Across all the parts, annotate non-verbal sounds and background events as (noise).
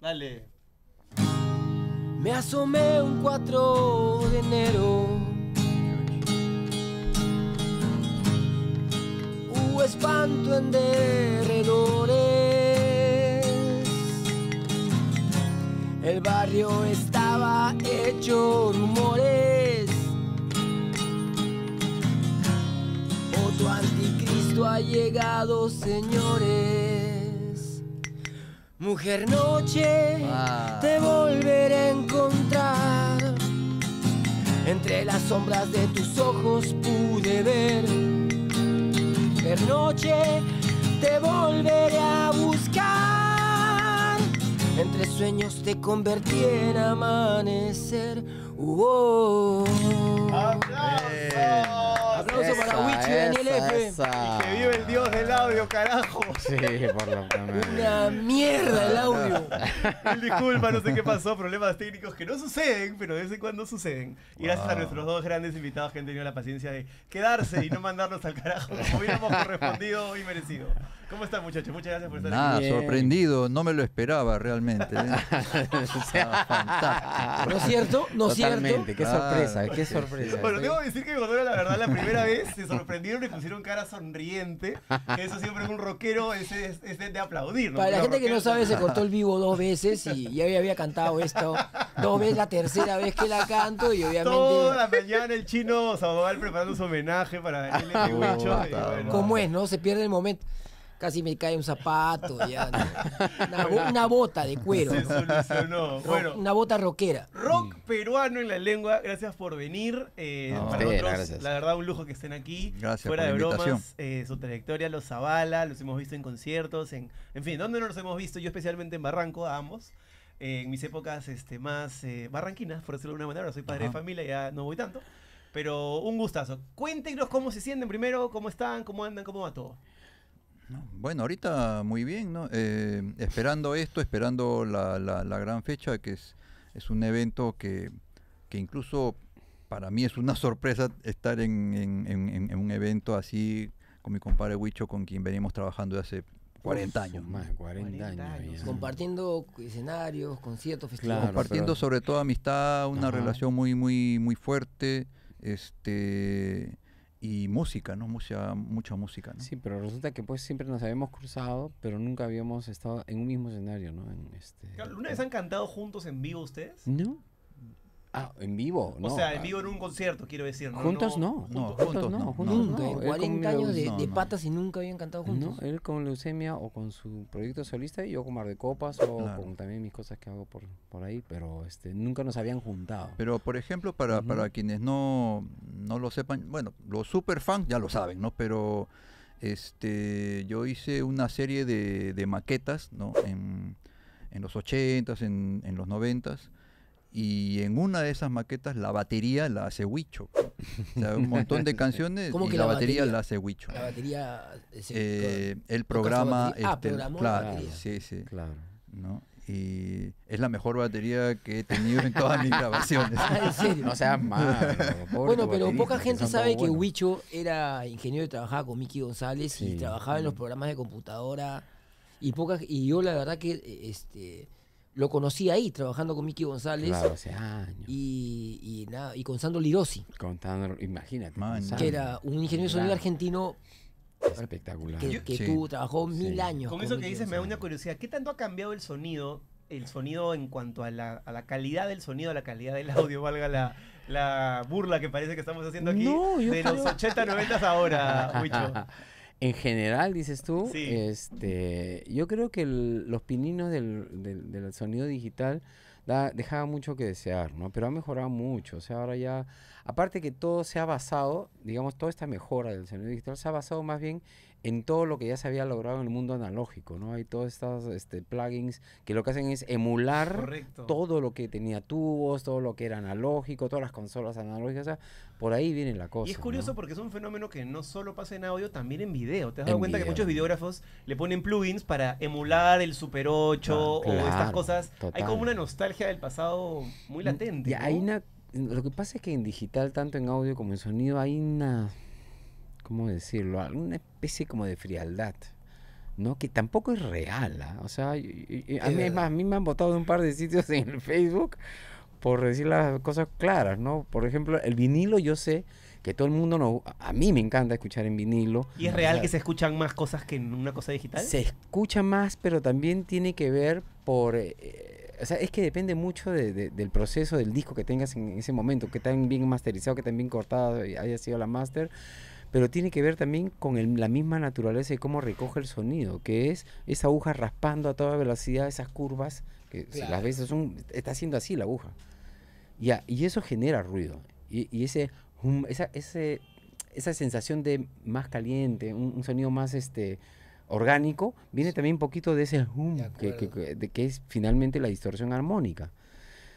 Dale. Me asomé un 4 de enero. Hubo espanto en derredores. El barrio estaba hecho rumores. Otro anticristo ha llegado, señores. Mujer noche, te volveré a encontrar. Entre las sombras de tus ojos pude ver. Mujer noche, te volveré a buscar. Entre sueños te convertí en amanecer esa, para Wichi Daniel F. Esa. que vive el dios del audio, carajo. Sí, por la Una mierda el audio. Disculpa, no sé qué pasó, problemas técnicos que no suceden, pero de vez en cuando suceden. Y gracias a nuestros dos grandes invitados que han tenido la paciencia de quedarse y no mandarnos al carajo hubiéramos correspondido y merecido. ¿Cómo están, muchachos? Muchas gracias por estar Nada, aquí. sorprendido, no me lo esperaba realmente. ¿eh? (laughs) fantástico. ¿No es cierto? ¿No es cierto? Qué sorpresa, qué sorpresa. Bueno, tengo que decir que me la verdad la primera vez se sorprendieron y pusieron cara sonriente. Eso siempre es un rockero es, de aplaudir. Para la gente que no sabe, se cortó el vivo dos veces y ya había cantado esto dos veces, la tercera vez que la canto y obviamente... Toda la mañana el chino Sandoval preparando su homenaje para el (laughs) Como es, ¿no? Se pierde el momento casi me cae un zapato, (laughs) una, bota de cuero. una bota rockera. Rock mm. peruano en la lengua, gracias por venir. Eh, la verdad, un lujo que estén aquí. Fuera de bromas, eh, su trayectoria los avala, los hemos visto en conciertos, en, en fin, ¿dónde no los hemos visto? Yo especialmente en Barranco, a ambos eh, en mis épocas este, más barranquinas, por decirlo de una manera, ahora soy padre de familia, ya no voy tanto. Pero un gustazo. Cuéntenos cómo se sienten primero, cómo están, cómo andan, cómo va todo bueno, ahorita muy bien, ¿no? Eh, esperando esto, esperando la, la, gran fecha, que es, es un evento que, que incluso para mí es una (laughs) sorpresa estar en, un evento así con mi compadre Huicho, con quien venimos trabajando desde hace 40 años. Más, Compartiendo escenarios, conciertos, festivales. Compartiendo sobre todo amistad, una relación muy, muy, muy fuerte. Este, y música, ¿no? Mucha, mucha música, ¿no? Sí, pero resulta que pues siempre nos habíamos cruzado, pero nunca habíamos estado en un mismo escenario, ¿no? En este, vez han cantado juntos en vivo ustedes? No. Ah, en vivo, no. O sea, en ah. vivo en un concierto, quiero decir. ¿no? Juntos no. no, juntos, no. de, patas y nunca habían cantado juntos. él con leucemia o con su proyecto solista y yo con Mar de Copas o con también mis cosas que hago por, por ahí, pero este, nunca nos habían juntado. Pero, por ejemplo, para, quienes no, lo sepan, bueno, los super fans ya lo saben, ¿no? Pero este, yo hice una serie de, maquetas, ¿no? En, los 80s, en, en los 90s y en una de esas maquetas la batería la hace Huicho. un montón de (laughs) canciones y la, batería, la hace Huicho. La batería eh, el programa ah, este, sí, sí. Claro. ¿no? Y es la mejor batería que he tenido en todas mis (laughs) grabaciones. Ah, no seas malo. (laughs) Bueno, pero poca gente sabe que Huicho era ingeniero y trabajaba con Mickey González y trabajaba en los programas de computadora. Y, poca, y yo la verdad que este lo conocí ahí, trabajando con Mickey González. hace años. Y, nada, y con Sandro Lirosi. Con imagínate. que era un ingeniero de sonido argentino. Espectacular. Que, tú trabajó mil años. Con, eso que dices, me da una curiosidad. ¿Qué tanto ha cambiado el sonido el sonido en cuanto a la, calidad del sonido, a la calidad del audio, valga la, burla que parece que estamos haciendo aquí, de los 80, 90 ahora, (laughs) en general, dices tú, este, yo creo que los pininos del, del, sonido digital da, dejaba mucho que desear, ¿no? Pero ha mejorado mucho, o sea, ahora ya, aparte que todo se ha basado, digamos, toda esta mejora del sonido digital se ha basado más bien en todo lo que ya se había logrado en el mundo analógico, ¿no? Hay todas estas este, plugins que lo que hacen es emular todo lo que tenía tubos, todo lo que era analógico, todas las consolas analógicas, o sea, por ahí viene la cosa. Y es curioso porque es un fenómeno que no solo pasa en audio, también en video. ¿Te has dado cuenta que muchos videógrafos le ponen plugins para emular el Super 8 ah, o estas cosas? Hay como una nostalgia del pasado muy mm, latente. Y hay una, lo que pasa es que en digital, tanto en audio como en sonido, hay una ¿cómo decirlo? Alguna especie como de frialdad. ¿no? que tampoco es real. ¿ah? O sea, a, mí, además, eh. mí me han votado de un par de sitios (laughs) en Facebook por decir las cosas claras. ¿no? Por ejemplo, el vinilo yo sé que todo el mundo no, a mí me encanta escuchar en vinilo. ¿Y es real que se escuchan más cosas que en una cosa digital? Se escucha más, pero también tiene que ver por... Eh, eh, o sea, es que depende mucho de, del proceso del disco que tengas en ese momento, que tan bien masterizado, que tan bien cortado haya sido la master pero tiene que ver también con la misma naturaleza de cómo recoge el sonido, que es esa aguja raspando a toda velocidad esas curvas, que las veces está haciendo así la aguja. Y, eso genera ruido. Y, esa, sensación de más caliente, un, sonido más este, orgánico, viene también un poquito de ese hum, que, es finalmente la distorsión armónica.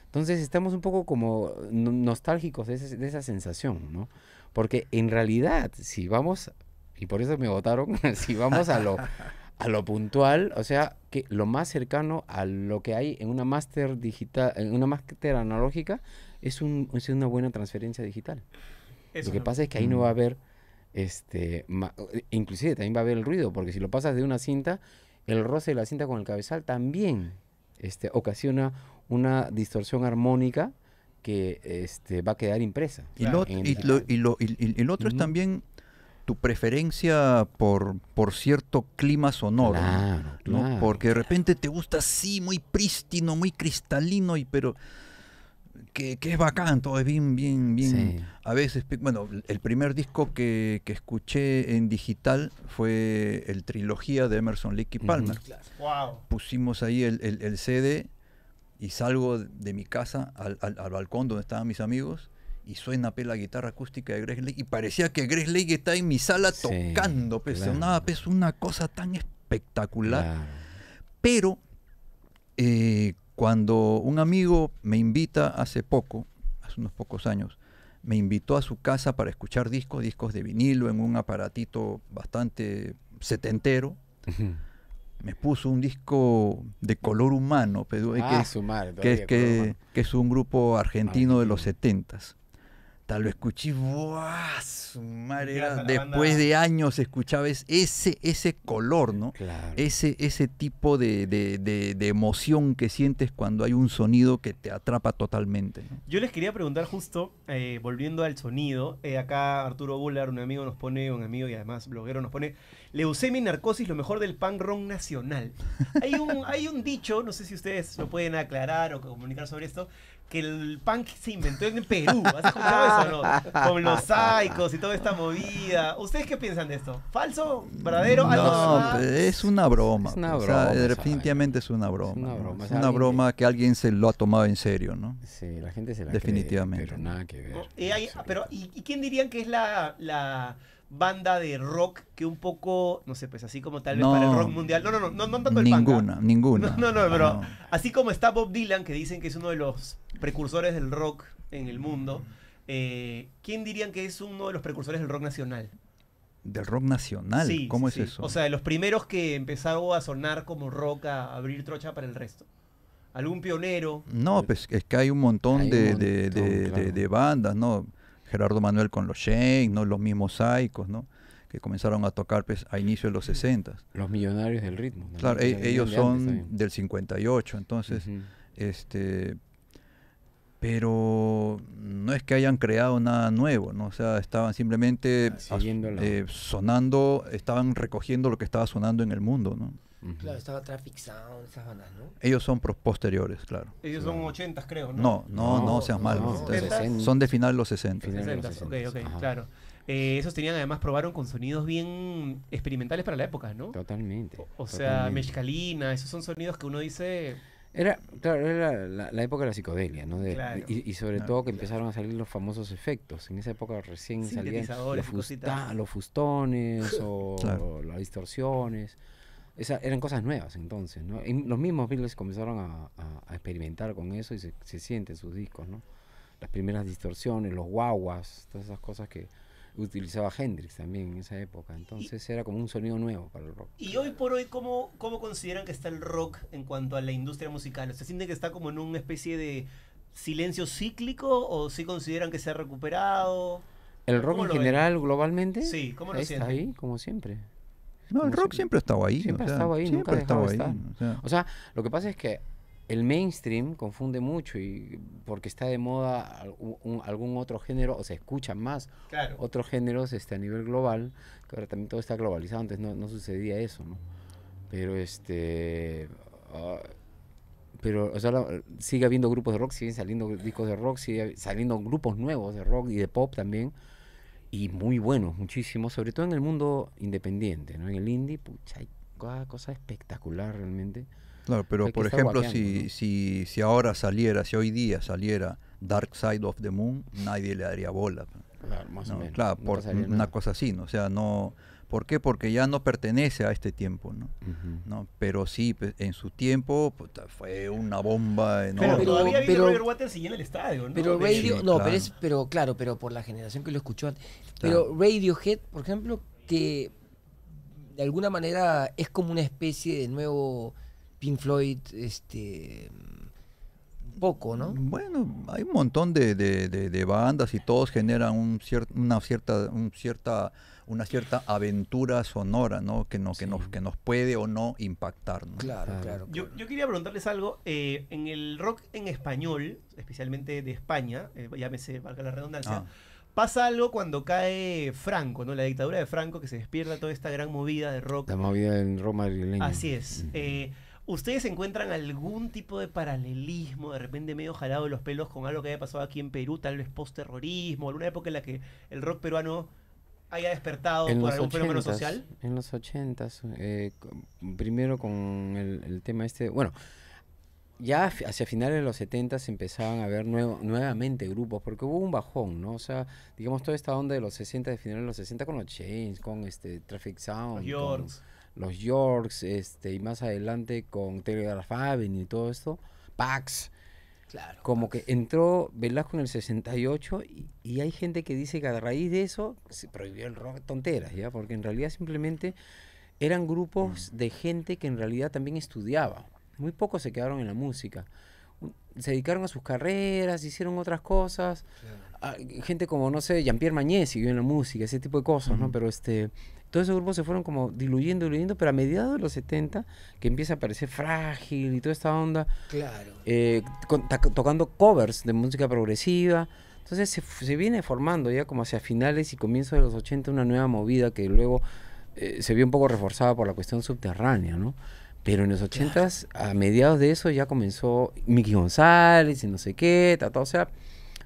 Entonces estamos un poco como nostálgicos de, de esa sensación, ¿no? Porque en realidad, si vamos, y por eso me votaron, (laughs) si vamos a lo, a lo puntual, o sea, que lo más cercano a lo que hay en una máster digital, en una máster analógica, es, un, una buena transferencia digital. lo que pasa es que ahí no va a mm. haber, este, inclusive también va a haber el ruido, porque si lo pasas de una cinta, el roce de la cinta con el cabezal también este, ocasiona una distorsión armónica que este, va a quedar impresa. Y, lo, y, lo, otro es también tu preferencia por, por cierto clima sonoro. ¿no? Porque de repente te gusta así, muy prístino, muy cristalino, y pero que, que es bacán, todo es bien, bien, bien. A veces, bueno, el primer disco que, escuché en digital fue el trilogía de Emerson, Lake y Palmer. Pusimos ahí el, el, el CD y salgo de mi casa al, balcón donde estaban mis amigos y suena la guitarra acústica de Greg Lake y parecía que Greg Lake está en mi sala tocando, Es una cosa tan espectacular. Pero eh, cuando un amigo me invita hace poco, hace unos pocos años, me invitó a su casa para escuchar discos, discos de vinilo en un aparatito bastante setentero me puso un disco de color humano, que, es, un grupo argentino de los setentas lo escuché, ¡buah! después de años escuchaba ese, ese color, ¿no? Ese, ese tipo de, de, emoción que sientes cuando hay un sonido que te atrapa totalmente. Yo les quería preguntar justo, eh, volviendo al sonido, eh, acá Arturo Buller, un amigo nos pone, un amigo y además bloguero nos pone, le usé mi narcosis, lo mejor del punk rock nacional. hay un, hay un dicho, no sé si ustedes lo pueden aclarar o comunicar sobre esto, que el punk se inventó en Perú. Con los psychos y toda esta movida. ¿Ustedes qué piensan de esto? ¿Falso? ¿Verdadero? no, es una broma. Pues, definitivamente es una broma. Es una broma, que alguien se lo ha tomado en serio, ¿no? Sí, la gente se la Definitivamente. pero nada que ver. Eh, ¿Y, pero, ¿y, quién dirían que es la banda de rock que un poco, no sé, pues así como tal vez para el rock mundial. No, no, no, no, no tanto el Ninguna, ¿ah? ninguna. (laughs) No, no, pero así como está Bob Dylan, que dicen que es uno de los precursores del rock en el mundo, eh, ¿quién dirían que es uno de los precursores del rock nacional? ¿Del rock nacional? Sí, ¿Cómo es eso? O sea, de los primeros que empezaron a sonar como rock, a abrir trocha para el resto algún pionero. No, pues es que hay un montón, de, de, bandas, ¿no? Gerardo Manuel con los Shane, ¿no? los mismos Saicos, ¿no? que comenzaron a tocar pues, a inicio de los 60. Los millonarios del ritmo. Claro, e- ellos son del 58, entonces, este, pero no es que hayan creado nada nuevo, ¿no? o sea, estaban simplemente ah, eh, sonando, estaban recogiendo lo que estaba sonando en el mundo. ¿no? Claro, estaba Traffic Sound, esas bandas, ¿no? Ellos son posteriores, claro. Ellos son 80, creo, ¿no? No, no, no, seas mal son de final los 60. de los 60, ok, ok, claro. Eh, esos tenían además, probaron con sonidos bien experimentales para la época, ¿no? Totalmente. O, sea, totalmente. esos son sonidos que uno dice... Era, claro, era la, época de la psicodelia, ¿no? y, sobre todo que empezaron a salir los famosos efectos. En esa época recién salían los, fustones (laughs) o las distorsiones eran cosas nuevas entonces, ¿no? Y los mismos Beatles comenzaron a, experimentar con eso y se, sienten sus discos, ¿no? Las primeras distorsiones, los guaguas, todas esas cosas que utilizaba Hendrix también en esa época. Entonces era como un sonido nuevo para el rock. Y hoy por hoy, ¿cómo, consideran que está el rock en cuanto a la industria musical? ¿Se siente que está como en una especie de silencio cíclico o sí consideran que se ha recuperado? ¿El rock en general globalmente? Sí, ¿cómo lo Ahí, Está ahí, como siempre. No, el rock siempre ha estado ahí. Siempre ha estado ahí, nunca ha O sea, lo que pasa es que el mainstream confunde mucho y porque está de moda algún otro género o se escuchan más otros géneros este, a nivel global, que ahora también todo está globalizado, antes no, sucedía eso, ¿no? Pero este... Ah, pero o sea, sigue habiendo grupos de rock, siguen saliendo discos de rock, siguen saliendo grupos nuevos de rock y de pop también y muy buenos, muchísimos, sobre todo en el mundo independiente, ¿no? En el indie, pucha, hay cosas cosa espectacular realmente. Claro, pero por ejemplo, si, si, si ahora saliera, si hoy día saliera Dark Side of the Moon, nadie le daría bola. Pues. Claro, más o menos. Claro, por una cosa así, ¿no? O sea, no, ¿Por qué? Porque ya no pertenece a este tiempo, ¿no? Pero sí, pues, en su tiempo fue una bomba enorme. Pero, pero todavía pero, Roger Waters en el estadio, ¿no? Pero Radio, no, pero claro, pero por la generación que lo escuchó Pero Radiohead, por ejemplo, que de alguna manera es como una especie de nuevo Pink Floyd, este poco, ¿no? Bueno, hay un montón de, bandas y todos generan un cierto una cierta, una cierta aventura sonora, ¿no? Que, no, que, nos, que nos puede o no impactar, ¿no? Claro, claro. Yo, quería preguntarles algo. Eh, en el rock en español, especialmente de España, ya me sé valga la redundancia, ah. pasa algo cuando cae Franco, ¿no? La dictadura de Franco, que se despierta toda esta gran movida de rock. La movida en Roma Así es. ¿Ustedes encuentran algún tipo de paralelismo, de repente medio jalado de los pelos, con algo que haya pasado aquí en Perú, tal vez post-terrorismo, alguna época en la que el rock peruano haya despertado por algún fenómeno social? En los ochentas, eh, primero con el, tema este, bueno, ya hacia finales de los 70 empezaban a ver nuevamente grupos, porque hubo un bajón, ¿no? O sea, digamos toda esta onda de los 60, de finales de los 60 con los Chains, con este Traffic Sound, Yorks los Yorks, este, y más adelante con Telegraph Avenue y todo esto, Pax. Claro. Como que entró Velasco en el 68 y, hay gente que dice que a raíz de eso se prohibió el rock, tonteras, ¿ya? Porque en realidad simplemente eran grupos mm. de gente que en realidad también estudiaba. Muy pocos se quedaron en la música. Se dedicaron a sus carreras, hicieron otras cosas. Ah, gente como, no sé, Jean-Pierre Mañé siguió en la música, ese tipo de cosas, ¿no? Pero este, todos esos grupos se fueron como diluyendo, diluyendo, pero a mediados de los 70, que empieza a parecer frágil y toda esta onda, claro. Eh, tocando covers de música progresiva. Entonces se, viene formando ya como hacia finales y comienzos de los 80 una nueva movida que luego eh, se vio un poco reforzada por la cuestión subterránea, ¿no? Pero en los 80 a mediados de eso ya comenzó Mickey González y no sé qué, o sea,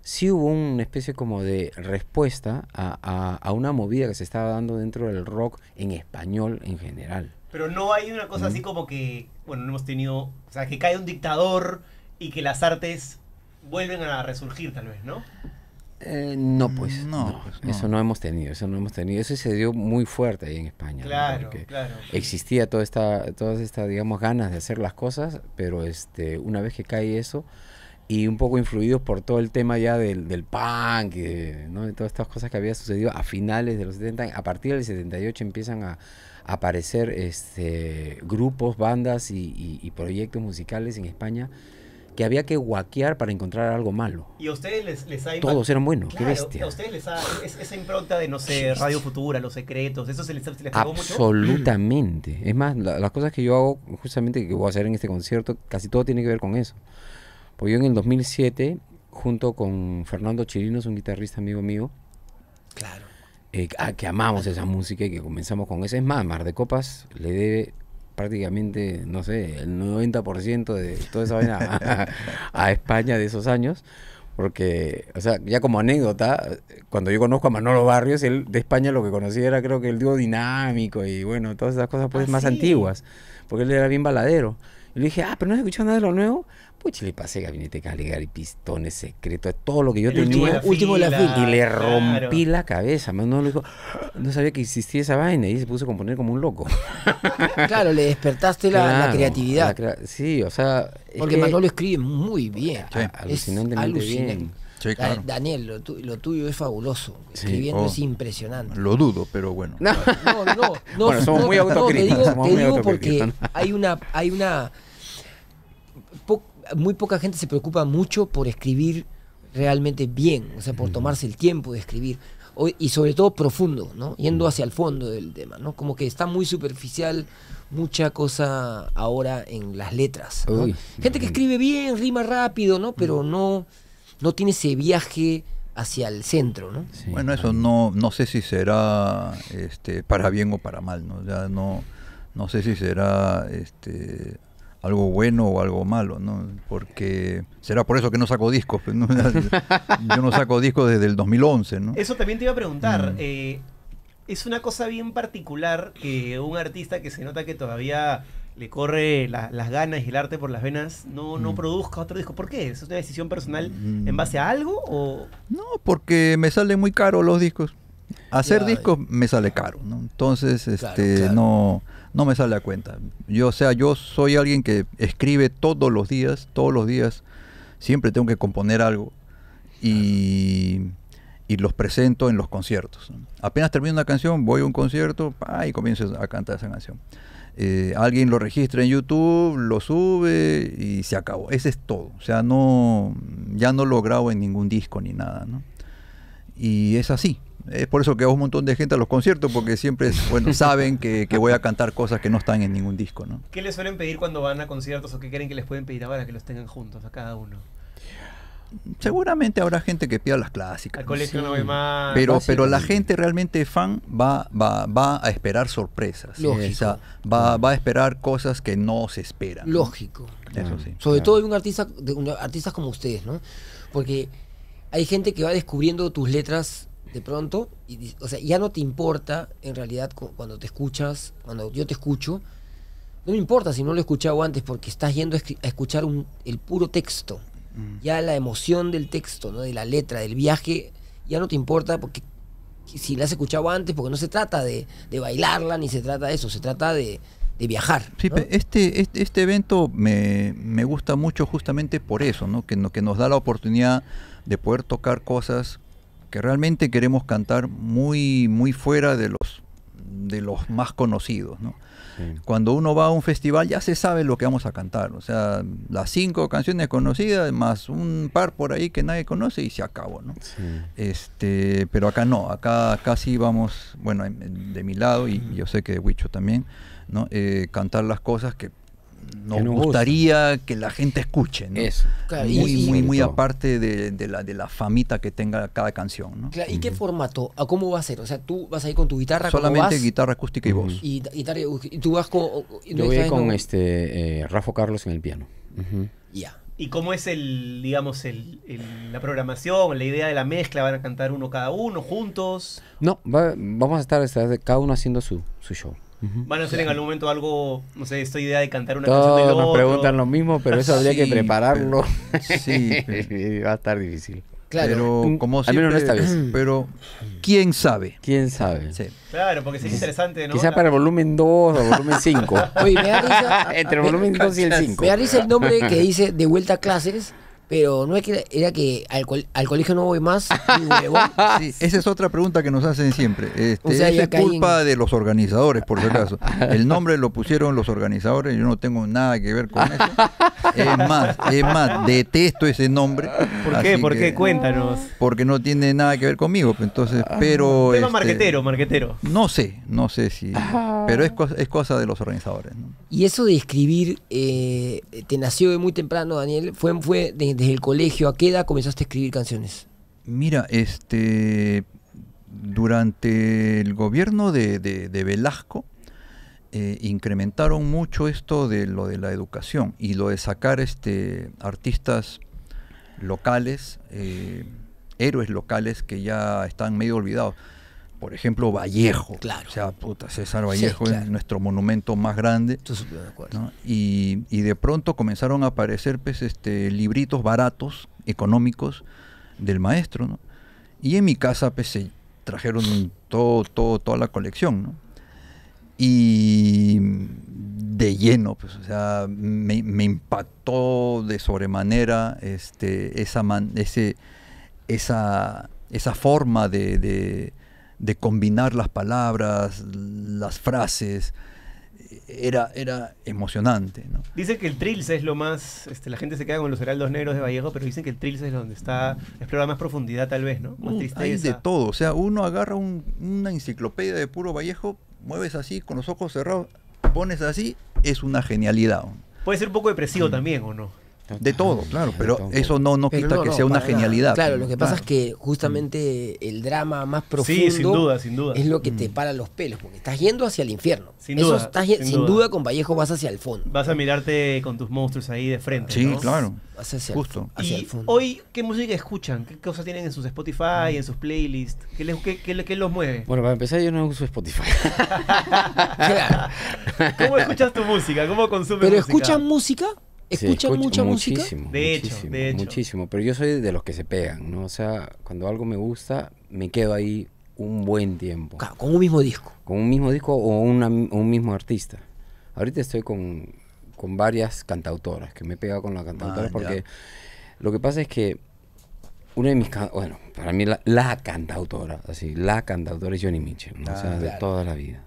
sí hubo una especie como de respuesta a, una movida que se estaba dando dentro del rock en español en general. Pero no hay una cosa así como que, bueno, no hemos tenido, o sea, que cae un dictador y que las artes vuelven a resurgir tal vez, ¿no? Eh, no, pues, mm, no, pues, pues, Eso no hemos tenido, eso no hemos tenido. Eso se dio muy fuerte ahí en España. Claro, claro. Existía toda esta, todas estas, digamos, ganas de hacer las cosas, pero este, una vez que cae eso, y un poco influidos por todo el tema ya del, del punk, de, todas estas cosas que había sucedido a finales de los 70, a partir del 78 empiezan a, aparecer este, grupos, bandas y, proyectos musicales en España que había que guaquear para encontrar algo malo. Y a ustedes les, ha... Todos eran buenos, qué bestia. A ustedes les ha... esa impronta de, no sé, Radio Futura, Los Secretos, ¿eso se les, se mucho? Absolutamente. Es más, las cosas que yo hago, justamente que voy a hacer en este concierto, casi todo tiene que ver con eso. Pues yo en el 2007, junto con Fernando Chirinos, un guitarrista amigo mío, claro. Eh, que amamos esa música y que comenzamos con esa. Es más, Mar de Copas le debe prácticamente, no sé, el 90% de toda esa vaina a, España de esos años porque, o sea, ya como anécdota, cuando yo conozco a Manolo Barrios, él de España lo que conocía era creo que el dúo dinámico y bueno, todas esas cosas pues ah, más antiguas, porque él era bien baladero. Y le dije, ah, pero no has escuchado nada de lo nuevo. Pues le pasé gabinete y pistones secretos, todo lo que yo tenía. Y le rompí la cabeza. Manolo dijo, no sabía que existía esa vaina. Y se puso a componer como un loco. (laughs) Claro, le despertaste la, creatividad. sí, o sea. Porque es que, escribe muy bien. Ah, alucinante. Daniel, lo, tuyo es fabuloso. Escribiendo oh. es impresionante. Lo dudo, pero bueno. No, no, no. no somos muy autocríticos. digo, te digo porque hay una, hay una muy poca gente se preocupa mucho por escribir realmente bien, o sea, por tomarse el tiempo de escribir. y sobre todo profundo, ¿no? Yendo hacia el fondo del tema, ¿no? Como que está muy superficial mucha cosa ahora en las letras. ¿no? Gente que escribe bien, rima rápido, ¿no? Pero no, no tiene ese viaje hacia el centro, ¿no? Bueno, eso no, no sé si será este, para bien o para mal, ¿no? Ya no, no sé si será este, algo bueno o algo malo, ¿no? Porque será por eso que no saco discos. Pues, (laughs) Yo no saco discos desde el 2011, ¿no? Eso también te iba a preguntar. Mm. Eh, es una cosa bien particular que un artista que se nota que todavía le corre las ganas y el arte por las venas, no, mm. produzca otro disco. ¿Por qué? ¿Es una decisión personal mm. en base a algo? No, porque me salen muy caros los discos. Hacer discos me sale caro, ¿no? Entonces, este, no no me sale a cuenta. Yo, o sea, yo soy alguien que escribe todos los días, todos los días, siempre tengo que componer algo y, y los presento en los conciertos. Apenas termino una canción, voy a un concierto y comienzo a cantar esa canción. Eh, alguien lo registra en YouTube, lo sube y se acabó. Ese es todo. O sea, no, ya no lo grabo en ningún disco ni nada, Y es así. Es por eso que va un montón de gente a los conciertos, porque siempre, saben que, voy a cantar cosas que no están en ningún disco, ¿no? ¿Qué les suelen pedir cuando van a conciertos o qué creen que les pueden pedir ahora que los tengan juntos a cada uno? Seguramente habrá gente que pida las clásicas. colegio Pero, pero la gente realmente fan va, va, a esperar sorpresas. Lógico. va, a esperar cosas que no se esperan. Lógico. Sobre todo de un artista, artistas como ustedes, ¿no? Porque hay gente que va descubriendo tus letras de pronto, y, o sea, ya no te importa en realidad cuando te escuchas, cuando yo te escucho, no me importa si no lo he escuchado antes porque estás yendo a escuchar un, el puro texto, mm. ya la emoción del texto, ¿no? de la letra, del viaje, ya no te importa porque si la has escuchado antes, porque no se trata de, bailarla ni se trata de eso, se trata de, viajar. este, este, este, evento me, me, gusta mucho justamente por eso, ¿no? Que, que nos da la oportunidad de poder tocar cosas que realmente queremos cantar muy, muy fuera de los, de los más conocidos. Cuando uno va a un festival ya se sabe lo que vamos a cantar. O sea, las cinco canciones conocidas más un par por ahí que nadie conoce y se acabó. ¿no? Este, pero acá no, acá, casi vamos, bueno, de mi lado y yo sé que de Huicho también, ¿no? Eh, cantar las cosas que nos, gustaría que la gente escuche. ¿no? Eso. muy, muy, aparte de, la, famita que tenga cada canción. ¿no? ¿Y qué formato? cómo va a ser? O sea, tú vas a ir con tu guitarra. Solamente guitarra acústica y voz. Y, tú vas con. Yo voy con este, eh, Rafa Carlos en el piano. Ya. ¿Y cómo es el, digamos, el, la programación, la idea de la mezcla? ¿Van a cantar uno cada uno, juntos? No, vamos a estar, cada uno haciendo su, su show. ¿Van a hacer en algún momento algo, no sé, esta idea de cantar una Todos canción Todos nos preguntan lo mismo, pero eso habría que prepararlo. sí, (laughs) va a estar difícil. Claro, pero como siempre, al menos esta vez. Pero quién sabe. ¿Quién sabe? Sí. Claro, porque sí es interesante, ¿no? Quizá para el volumen 2 o volumen 5. Oye, me da (laughs) Entre el volumen 2 y el 5. Me da el nombre que dice De vuelta a clases pero no es que era que al, colegio no voy más. (laughs) sí. Esa es otra pregunta que nos hacen siempre. Este, es culpa de los organizadores, por si caso. (laughs) El nombre lo pusieron los organizadores, yo no tengo nada que ver con eso. Es más, es más, detesto ese nombre. ¿Por qué? ¿Por qué? Cuéntanos. Porque no tiene nada que ver conmigo. Pues, entonces, pero. Ah, tema este, marquetero, marquetero. No sé, no sé si. Ah. Pero es, es cosa de los organizadores. ¿no? Y eso de escribir, eh, ¿te nació muy temprano, Daniel? ¿Fue, fue desde, el colegio? ¿A qué edad comenzaste a escribir canciones? Mira, este, durante el gobierno de, de, Velasco, eh, incrementaron mucho esto de lo de la educación y lo de sacar este, artistas locales, eh, héroes locales que ya están medio olvidados por ejemplo, Vallejo. O sea, puta, César Vallejo es nuestro monumento más grande. y, de pronto comenzaron a aparecer pues, este, libritos baratos, económicos, del maestro. ¿no? Y en mi casa pues, se trajeron todo, toda la colección. ¿no? Y de lleno, pues, o sea, me, impactó de sobremanera este, esa, ese, esa, esa forma de de combinar las palabras, las frases. Era, era emocionante. ¿no? Dicen que el Trills es lo más. Este, la gente se queda con los heraldos negros de Vallejo, pero dicen que el Trills es donde está. explora más profundidad, tal vez, ¿no? Más uh, de todo. O sea, uno agarra una enciclopedia de puro Vallejo, mueves así, con los ojos cerrados, pones así, es una genialidad. Puede ser un poco depresivo también, ¿o no? De todo, claro, pero eso no, no quita que sea una genialidad. Claro, lo que pasa es que justamente el drama más profundo sin duda, sin duda. es lo que te mm. para los pelos, porque estás yendo hacia el infierno. Sin duda. con Vallejo vas hacia el fondo. Vas a mirarte con tus monstruos ahí de frente. Sí, claro. Vas hacia El, y fondo. Hoy, ¿qué música escuchan? ¿Qué cosas tienen en sus Spotify, en sus playlists? ¿Qué, les, los mueve? Bueno, para empezar, yo no uso Spotify. (laughs) (laughs) ¿Cómo escuchas tu música? ¿Cómo consumes música? ¿Pero escuchas música? Escucho mucha música. muchísimo, de hecho. Muchísimo, pero yo soy de los que se pegan, ¿no? O sea, cuando algo me gusta, me quedo ahí un buen tiempo. Con un mismo disco. Con un mismo disco o un mismo artista. Ahorita estoy con, varias cantautoras, que me he pegado con las cantautoras ah, porque lo que pasa es que una de mis, bueno, para mí la, cantautora, así, la cantautora es Johnny Mitchell, o sea, ah, de toda la vida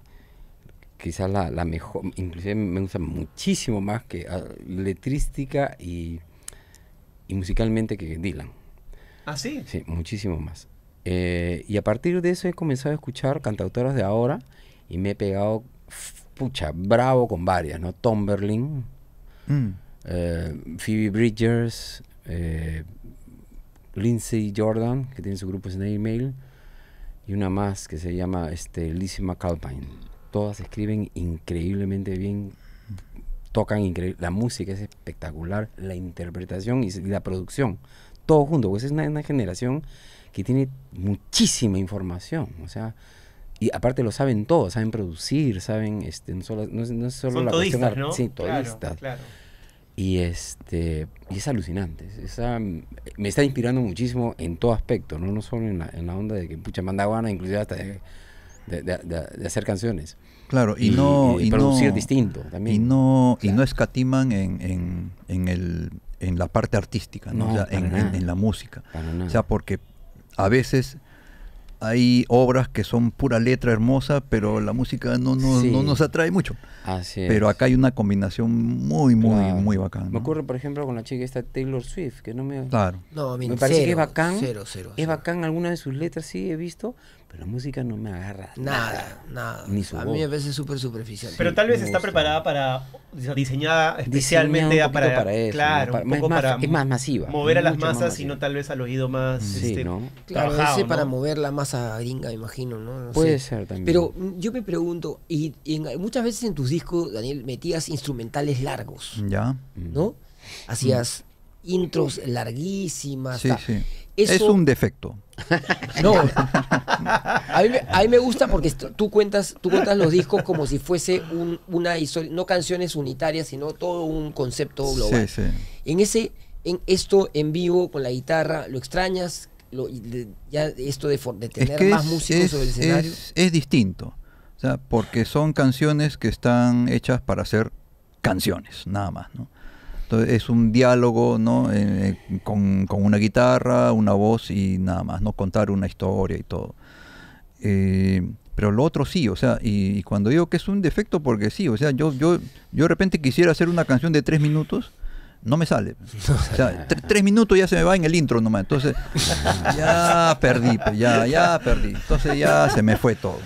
quizás la, mejor, inclusive me gusta muchísimo más que ah, letrística y, musicalmente que Dylan. ¿Ah, sí? Sí, muchísimo más. Eh, y a partir de eso he comenzado a escuchar cantautoras de ahora y me he pegado, pucha, bravo con varias, ¿no? Tom Berlin, mm. eh, Phoebe Bridgers, eh, Lindsay Jordan, que tiene su grupo Snake Mail, y una más que se llama este, Lizzie McAlpine todas escriben increíblemente bien, tocan increíble, la música es espectacular, la interpretación y la producción, todo junto, pues es una, generación que tiene muchísima información, o sea, y aparte lo saben todo, saben producir, saben, este, no, solo, es solo la cuestión, sí, Y, este, y es alucinante, esa, me está inspirando muchísimo en todo aspecto, no, no solo en la, onda de que pucha manda inclusive hasta... De, de, hacer canciones. Claro, y, no... Y, producir distinto también. Y no, y no escatiman en, en, el, en la parte artística, ¿no? en, la música. O sea, porque a veces hay obras que son pura letra hermosa, pero la música no, nos atrae mucho. Pero acá hay una combinación muy, muy, muy bacana. Me ocurre, por ejemplo, con la chica esta Taylor Swift, que no me... Claro. No, me parece que es bacán. es bacán alguna de sus letras, sí, he visto, pero la música no me agarra nada. Nada, a mí a veces súper superficial. Pero tal vez está preparada para, diseñada especialmente para, eso. Claro, es, más, masiva. Mover a las masas y no tal vez al oído más sí, este, Claro, ese para mover la masa gringa, imagino, ¿no? Puede ser también. Pero yo me pregunto, y, muchas veces en tus discos, Daniel, metías instrumentales largos. Ya. ¿No? Mm. Hacías intros larguísimas. Sí, sí es un defecto. (laughs) No, a mí, me gusta porque tú cuentas, tú cuentas los discos como si fuese una historia, no canciones unitarias, sino todo un concepto global. En ese, en esto en vivo con la guitarra, ¿lo extrañas? ya esto de, tener más músicos sobre el escenario. Es, distinto, o sea, porque son canciones que están hechas para ser canciones, nada más, ¿no? es un diálogo ¿no? Eh, con, una guitarra, una voz y nada más, no contar una historia y todo. Eh, pero lo otro sí, o sea, y, cuando digo que es un defecto, porque sí, o sea, yo, yo, yo de repente quisiera hacer una canción de tres minutos, no me sale. O sea, tres minutos ya se me va en el intro nomás, entonces ya perdí, pues, ya, ya perdí, entonces ya se me fue todo.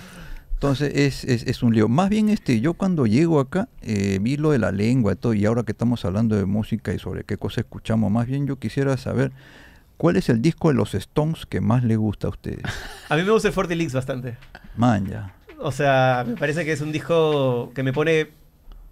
Entonces es, es, es, un lío. Más bien este, yo cuando llego acá eh, vi lo de la lengua y todo, y ahora que estamos hablando de música y sobre qué cosa escuchamos, más bien yo quisiera saber cuál es el disco de los Stones que más le gusta a ustedes. (laughs) a mí me gusta el Forty Leaks bastante. Manja. O sea, me parece que es un disco que me pone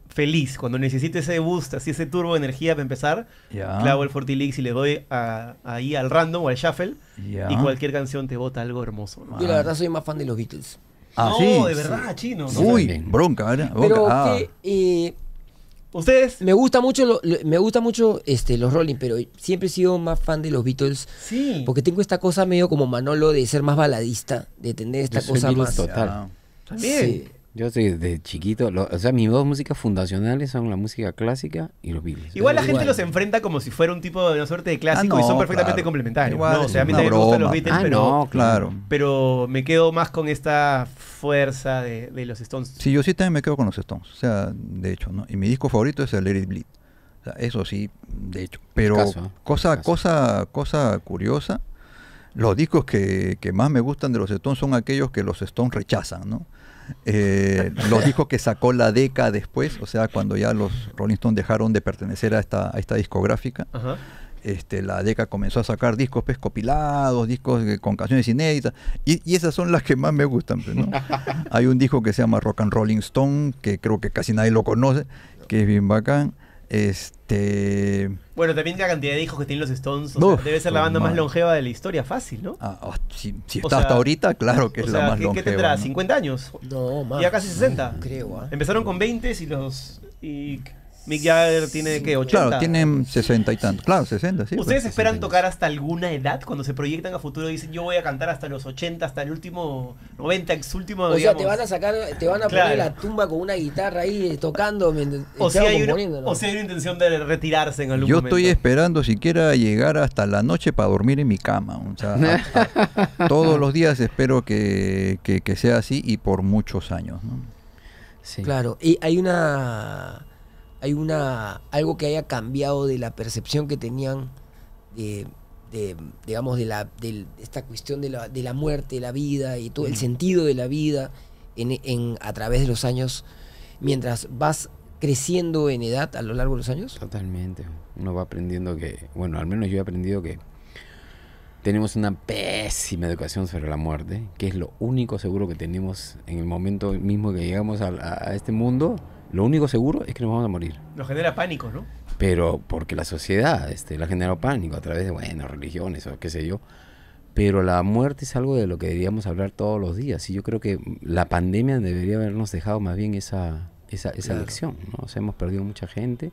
feliz. Cuando necesito ese boost, así ese turbo de energía para empezar, clavo el Leaks y le doy a, ahí al random o al shuffle. Y cualquier canción te bota algo hermoso. Yo la verdad soy más fan de los Beatles. Ah, no, de verdad, chino. Uy, bronca, ¿verdad? Pero ah. eh, ¿Ustedes? Me gusta mucho, me gusta mucho este, los Rolling, pero siempre he sido más fan de los Beatles. Sí. Porque tengo esta cosa medio como Manolo de ser más baladista, de tener esta cosa más. Total. Yo de chiquito, o sea, mis dos músicas fundacionales son la música clásica y los Beatles. Igual la gente los enfrenta como si fuera un tipo de una suerte de ah, clásico y son perfectamente complementarios. no, o sea, a mí también me gustan los Beatles, ah, pero, no, claro. pero me quedo más con esta fuerza de, los Stones. Sí, yo sí también me quedo con los Stones, o sea, de hecho, ¿no? Y mi disco favorito es el Let Bleed. O sea, eso sí, de hecho. Pero ¿eh? cosa, cosa, cosa curiosa, los discos que, que más me gustan de los Stones son aquellos que los Stones rechazan, ¿no? Eh, los discos que sacó la DECA después, o sea, cuando ya los Rolling Stones dejaron de pertenecer a esta, discográfica. Este, la DECA comenzó a sacar discos pues, copilados, discos eh, con canciones inéditas, y, esas son las que más me gustan. Pues, (laughs) Hay un disco que se llama Rock and Rolling Stone, que creo que casi nadie lo conoce, que es bien bacán. Este. Bueno, también la cantidad de hijos que tienen los Stones. debe ser la banda más longeva de la historia, fácil, ¿no? Ah, oh, si, está hasta ahorita, claro que es la más ¿qué, longeva. ¿Qué tendrá? ¿50 años? No, más. Ya casi 60. creo, ¿ah? Empezaron con 20 y los. Mick Jagger tiene, que, 80. Claro, tienen 60 y tantos. Claro, 60, sí. ¿Ustedes pues, esperan tocar hasta alguna edad? Cuando se proyectan a futuro dicen, yo voy a cantar hasta los 80, hasta el último 90, ex último, O sea, te van a sacar, te van a poner la tumba con una guitarra ahí eh, tocando, o sea, hay una, intención de retirarse en algún momento. Yo estoy esperando siquiera llegar hasta la noche para dormir en mi cama. todos los días espero que, sea así y por muchos años, Sí. Claro, y hay una hay una algo que haya cambiado de la percepción que tenían de, digamos de la esta cuestión de la, muerte la vida y todo el sentido de la vida en, a través de los años mientras vas creciendo en edad a lo largo de los años totalmente uno va aprendiendo que bueno al menos yo he aprendido que tenemos una pésima educación sobre la muerte, que es lo único seguro que tenemos en el momento mismo que llegamos a, a este mundo, lo único seguro es que nos vamos a morir. Nos genera pánico, ¿no? Pero porque la sociedad este, la ha generado pánico a través de, bueno, religiones o qué sé yo. Pero la muerte es algo de lo que deberíamos hablar todos los días. Y yo creo que la pandemia debería habernos dejado más bien esa, esa, esa lección. ¿no? O sea, hemos perdido mucha gente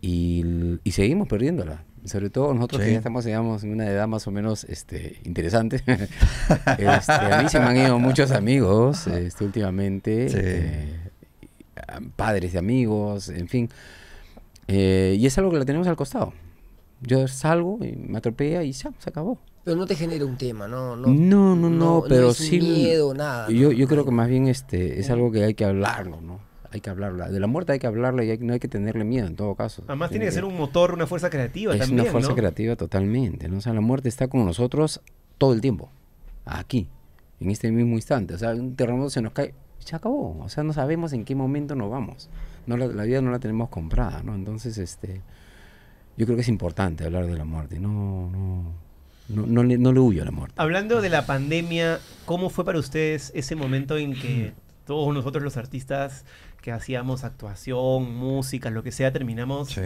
y, y seguimos perdiéndola sobre todo nosotros que ya estamos digamos, en una edad más o menos este, interesante. (laughs) Este, a mí se me han ido muchos amigos este, últimamente. Sí. Este, padres de amigos, en fin. Eh, y es algo que la tenemos al costado. Yo salgo y me atropella y ya, se acabó. Pero no te genera un tema, ¿no? No, no, no, pero no sí. miedo, nada. Yo, yo creo que más bien este es algo que hay que hablarlo, ¿no? Hay que hablarlo. De la muerte hay que hablarla y no hay que tenerle miedo en todo caso. Además tiene, que, ser un motor, una fuerza creativa es una fuerza creativa totalmente, O sea, la muerte está con nosotros todo el tiempo. Aquí, en este mismo instante. O sea, un terremoto se nos cae se acabó. O sea, no sabemos en qué momento nos vamos. No, la, vida no la tenemos comprada, ¿no? Entonces, este, yo creo que es importante hablar de la muerte. No, no. No, no, le, no le huyo a la muerte. Hablando de la pandemia, ¿cómo fue para ustedes ese momento en que (clears throat) todos nosotros los artistas que hacíamos actuación, música, lo que sea, terminamos sí.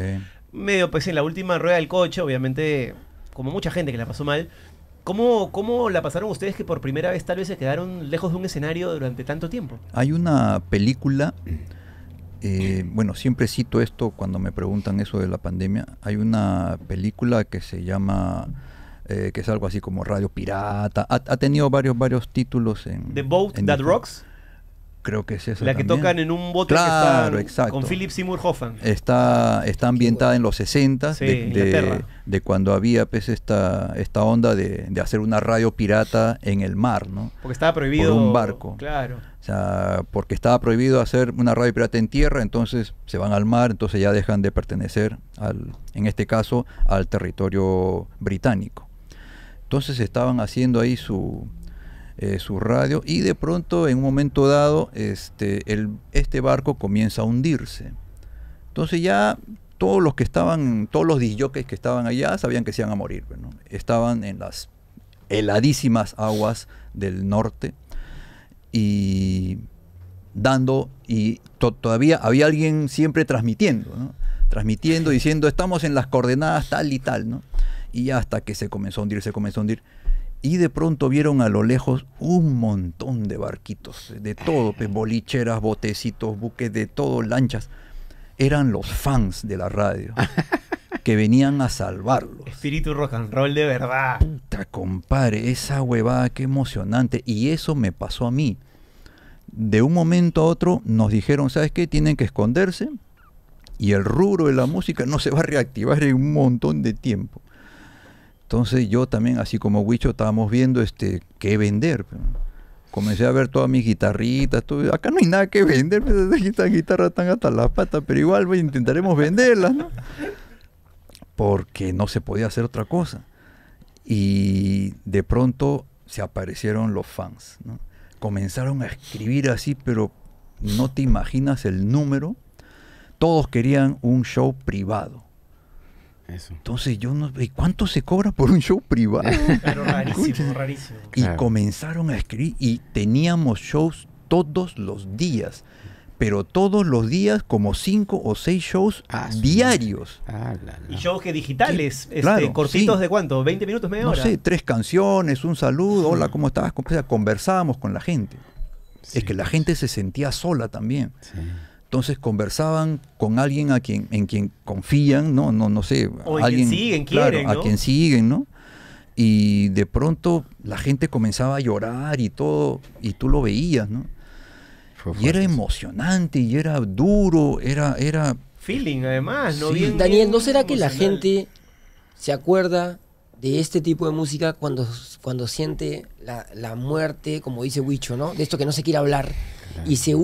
medio pues en la última rueda del coche, obviamente como mucha gente que la pasó mal, ¿Cómo, la pasaron ustedes que por primera vez tal vez se quedaron lejos de un escenario durante tanto tiempo? Hay una película, eh, bueno, siempre cito esto cuando me preguntan eso de la pandemia, hay una película que se llama, eh, que es algo así como Radio Pirata, ha, tenido varios, varios títulos en... The Boat That Rocks creo que es esa. La que tocan en un bote que está con Philip Seymour Hoffman. Está, está ambientada en los 60 de, de, cuando había pues, esta, esta onda de, hacer una radio pirata en el mar, ¿no? Porque estaba prohibido. un barco. Claro. O sea, porque estaba prohibido hacer una radio pirata en tierra, entonces se van al mar, entonces ya dejan de pertenecer, al, en este caso, al territorio británico. Entonces estaban haciendo ahí su, eh, su radio y de pronto en un momento dado este, el, este barco comienza a hundirse. Entonces ya todos los que estaban, todos los disyoques que estaban allá sabían que se iban a morir. Pues, estaban en las heladísimas aguas del norte y dando y todavía había alguien siempre transmitiendo, transmitiendo, diciendo estamos en las coordenadas tal y tal, ¿no? y hasta que se comenzó a hundir, se comenzó a hundir y de pronto vieron a lo lejos un montón de barquitos, de todo, pues, bolicheras, botecitos, buques, de todo, lanchas. Eran los fans de la radio (laughs) que venían a salvarlos. Espíritu rock and roll de verdad. Puta, compadre, esa huevada, qué emocionante. Y eso me pasó a mí. De un momento a otro nos dijeron, ¿sabes qué? Tienen que esconderse y el rubro de la música no se va a reactivar en un montón de tiempo. Entonces yo también, así como Huicho, estábamos viendo este, qué vender. Pues. Comencé a ver todas mis guitarritas, todo. acá no hay nada que vender, estas pues, guitarras están hasta las patas, pero igual voy pues, intentaremos venderlas, ¿no? Porque no se podía hacer otra cosa. Y de pronto se aparecieron los fans, ¿no? Comenzaron a escribir así, pero no te imaginas el número. Todos querían un show privado entonces yo no... ¿Y cuánto se cobra por un show privado? (laughs) Pero rarísimo, rarísimo. Y comenzaron a escribir y teníamos shows todos los días. Pero todos los días como cinco o seis shows ah, diarios. Ah, y shows que digitales, este, cortitos de cuánto, 20 minutos, media no No sé, tres canciones, un saludo, hola, ¿cómo estabas. O sea, conversábamos con la gente. es que la gente se sentía sola también. Entonces conversaban con alguien a quien, en quien confían, ¿no? No, no sé. O alguien, quien siguen, claro, A quien siguen, ¿no? Y de pronto la gente comenzaba a llorar y todo, y tú lo veías, ¿no? Y era emocionante, y era duro, era... era Feeling, además, ¿no? Daniel, ¿no será que la gente se acuerda de este tipo de música cuando, cuando siente la, la muerte, como dice Huicho, ¿no? De esto que no se quiere hablar y se,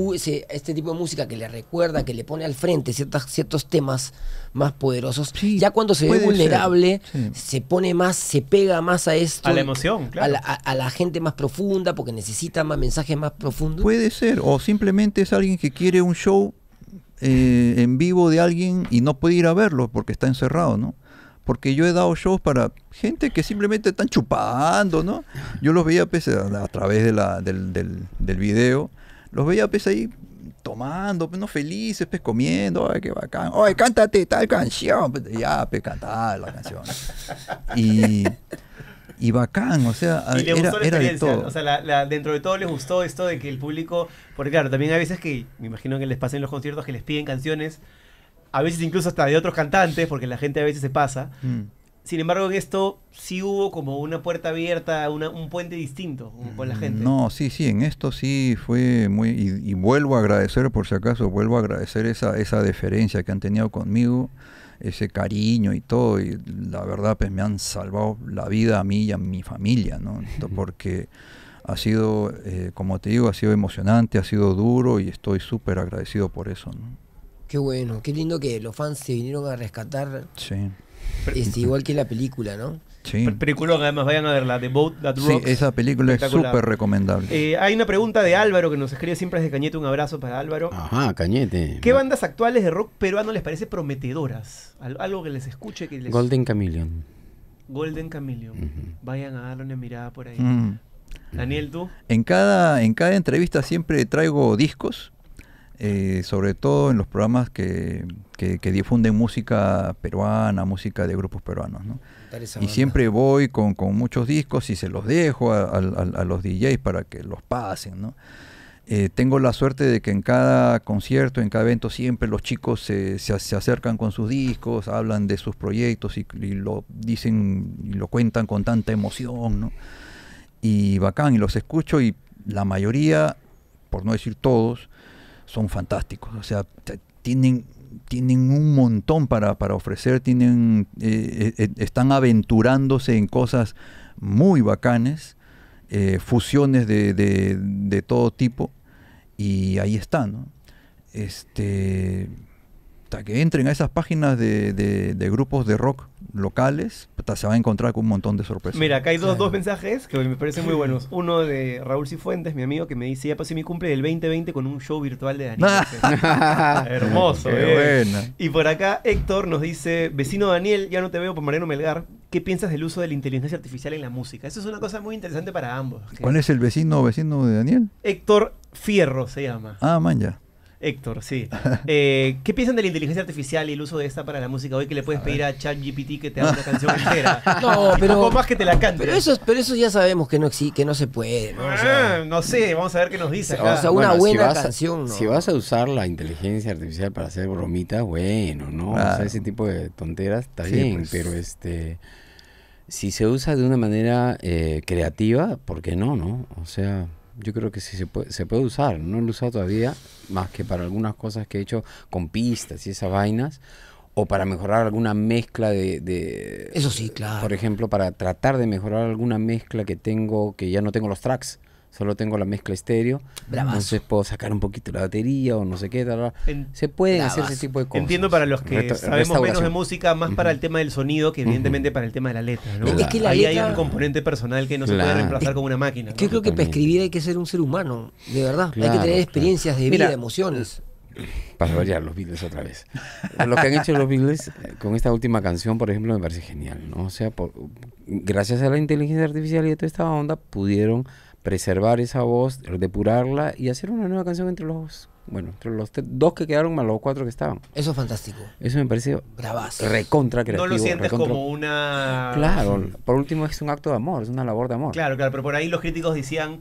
este tipo de música que le recuerda, que le pone al frente ciertas, ciertos temas más poderosos, ya cuando se ve vulnerable, se pone más, se pega más a esto. A la emoción, claro. A la, gente más profunda, porque necesita más mensajes más profundos. Puede ser, o simplemente es alguien que quiere un show eh, en vivo de alguien y no puede ir a verlo porque está encerrado, ¿no? porque yo he dado shows para gente que simplemente están chupando, ¿no? Yo los veía pues, a, través del, del video los veía pues ahí tomando, pues no felices, pues comiendo, ay, qué bacán. Ay, cántate tal canción, pues, ya, pues cantar la canción. Y, bacán, o sea, era, gustó era O sea, dentro de todo les gustó esto de que el público, porque claro, también hay veces que, me imagino que les pasen los conciertos que les piden canciones, a veces incluso hasta de otros cantantes, porque la gente a veces se pasa. Mm. Sin embargo, en esto sí hubo como una puerta abierta, un puente distinto con la gente. No, sí, sí, en esto sí fue muy... Y, vuelvo a agradecer, por si acaso, vuelvo a agradecer esa, esa deferencia que han tenido conmigo ese cariño y todo, y la verdad pues me han salvado la vida a mí y a mi familia, ¿no? (laughs) Porque ha sido, eh, como te digo, ha sido emocionante, ha sido duro y estoy súper agradecido por eso, ¿no? Qué bueno, qué lindo que los fans se vinieron a rescatar. Sí es este, igual que la película, ¿no? Sí. Película que además vayan a la The Boat That Rocks. Sí, esa película es súper recomendable. Eh, hay una pregunta de Álvaro que nos escribe siempre desde Cañete. Un abrazo para Álvaro. Ajá, Cañete. ¿Qué bandas actuales de rock peruano les parece prometedoras? algo que les escuche. que les... Golden Chameleon. Golden Chameleon. Vayan a darle una mirada por ahí. Mm. Daniel, tú. En cada, en cada entrevista siempre traigo discos eh, sobre todo en los programas que, que, difunden música peruana, música de grupos peruanos. ¿no? Y siempre voy con, con, muchos discos y se los dejo a, los DJs para que los pasen. ¿no? Eh, tengo la suerte de que en cada concierto, en cada evento, siempre los chicos se, se, acercan con sus discos, hablan de sus proyectos y, lo dicen y lo cuentan con tanta emoción, ¿no? Y bacán, y los escucho y la mayoría, por no decir todos, son fantásticos. O sea, tienen, tienen un montón para, para ofrecer, tienen, eh, eh, eh, están aventurándose en cosas muy bacanes, fusiones de, de, todo tipo, y ahí están. Este, que entren a esas páginas de, grupos de rock locales, se va a encontrar con un montón de sorpresas. Mira, acá hay dos, mensajes que me parecen muy buenos. (laughs) Uno de Raúl Cifuentes, mi amigo, que me dice, ya pasé mi cumple del 2020 con un show virtual de Daniel. (laughs) (laughs) Hermoso, eh. Y por acá Héctor nos dice, vecino Daniel, ya no te veo por Mariano Melgar. ¿Qué piensas del uso de la inteligencia artificial en la música? Eso es una cosa muy interesante para ambos. ¿Cuál es el vecino vecino de Daniel? Héctor Fierro se llama. Ah, man, ya. Héctor, sí. (laughs) Eh, ¿Qué piensan de la inteligencia artificial y el uso de esta para la música hoy que le puedes pedir a a ChatGPT que te haga una canción (laughs) entera? No, pero. más que te la cante. Pero eso, pero eso ya sabemos que no que no se puede. Ah, ¿no? sé, vamos a ver qué nos dice. O sea, una buena canción. Si vas a usar la inteligencia artificial para hacer bromitas, bueno, ¿no? O sea, ese tipo de tonteras está bien, pues. pero este. Si se usa de una manera eh, creativa, ¿por qué no, no? O sea yo creo que sí se puede, se puede usar. No lo he usado todavía, más que para algunas cosas que he hecho con pistas y esas vainas, o para mejorar alguna mezcla de, de... Eso sí, claro. Por ejemplo, para tratar de mejorar alguna mezcla que tengo, que ya no tengo los tracks solo tengo la mezcla estéreo. Entonces puedo sacar un poquito la batería o no sé qué. Se pueden hacer ese tipo de cosas. Entiendo para los que sabemos menos de música, más para el tema del sonido que evidentemente para el tema de la letra. Es Ahí hay un componente personal que no se puede reemplazar con una máquina. Yo creo que para escribir hay que ser un ser humano, de verdad. hay que tener experiencias de vida, emociones. Para variar los Beatles otra vez. Lo que han hecho los Beatles con esta última canción, por ejemplo, me parece genial. O sea, gracias a la inteligencia artificial y a toda esta onda, pudieron preservar esa voz, depurarla y hacer una nueva canción entre los bueno, entre los dos que quedaron más los cuatro que estaban. Eso es fantástico. Eso me pareció recontra creativo. No lo sientes como una... Claro, por último es un acto de amor, es una labor de amor. Claro, claro, pero por ahí los críticos decían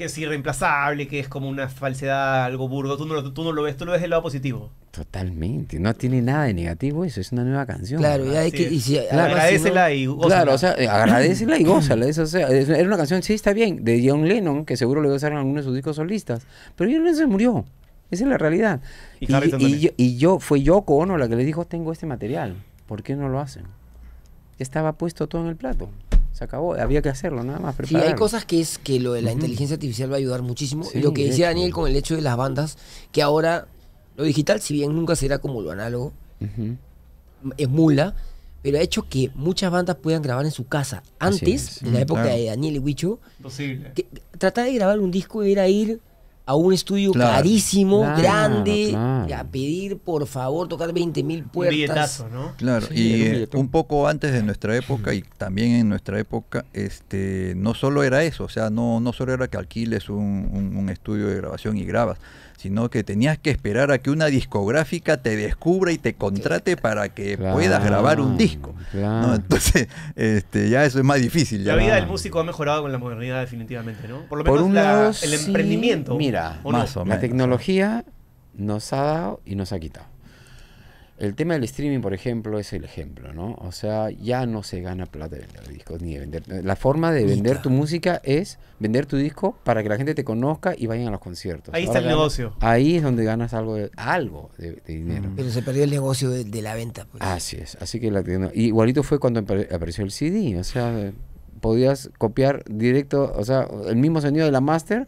que es irreemplazable, que es como una falsedad, algo burdo. Tú no, lo ves, tú lo ves del lado positivo. Totalmente, no tiene nada de negativo eso, es una nueva canción. Claro, y hay que. agradecela y gózala. Claro, o sea, eh, agradecela y (clears throat) gózala. era una canción, sí, está bien, de John Lennon, que seguro le gozaron algunos de sus discos solistas. Pero John Lennon se murió. Esa es la realidad. Y, yo, y yo, fue Yoko Ono la que le dijo: Tengo este material, ¿por qué no lo hacen? Estaba puesto todo en el plato se acabó, había que hacerlo nada más. Prepararlo. hay cosas que es que lo de la inteligencia artificial va a ayudar muchísimo. lo que decía Daniel con el hecho de las bandas, que ahora lo digital, si bien nunca será como lo análogo, es mula, pero ha hecho que muchas bandas puedan grabar en su casa. Antes, en la mm, época de Daniel y Huicho, tratar de grabar un disco era ir a un estudio carísimo, grande, a pedir por favor tocar 20 mil puertas. Claro, y eh, un poco antes de nuestra época y también en nuestra época, este no solo era eso, o sea, no, no solo era que alquiles un estudio de grabación y grabas, sino que tenías que esperar a que una discográfica te descubra y te contrate para que puedas grabar un disco. Entonces, este, ya eso es más difícil. La vida del músico ha mejorado con la modernidad definitivamente, ¿no? Por lo menos un lado, el emprendimiento. Mira, la tecnología nos ha dado y nos ha quitado. El tema del streaming, por ejemplo, es el ejemplo, ¿no? O sea, ya no se gana plata de vender discos ni de vender. La forma de vender tu música es vender tu disco para que la gente te conozca y vayan a los conciertos. Ahí está el negocio. Ahí es donde ganas algo de, algo de, dinero. Mm. Pero se perdió el negocio de, la venta. Pues. Así es. Así que la, igualito fue cuando apareció el CD. O sea, podías copiar directo, o sea, el mismo sonido de la master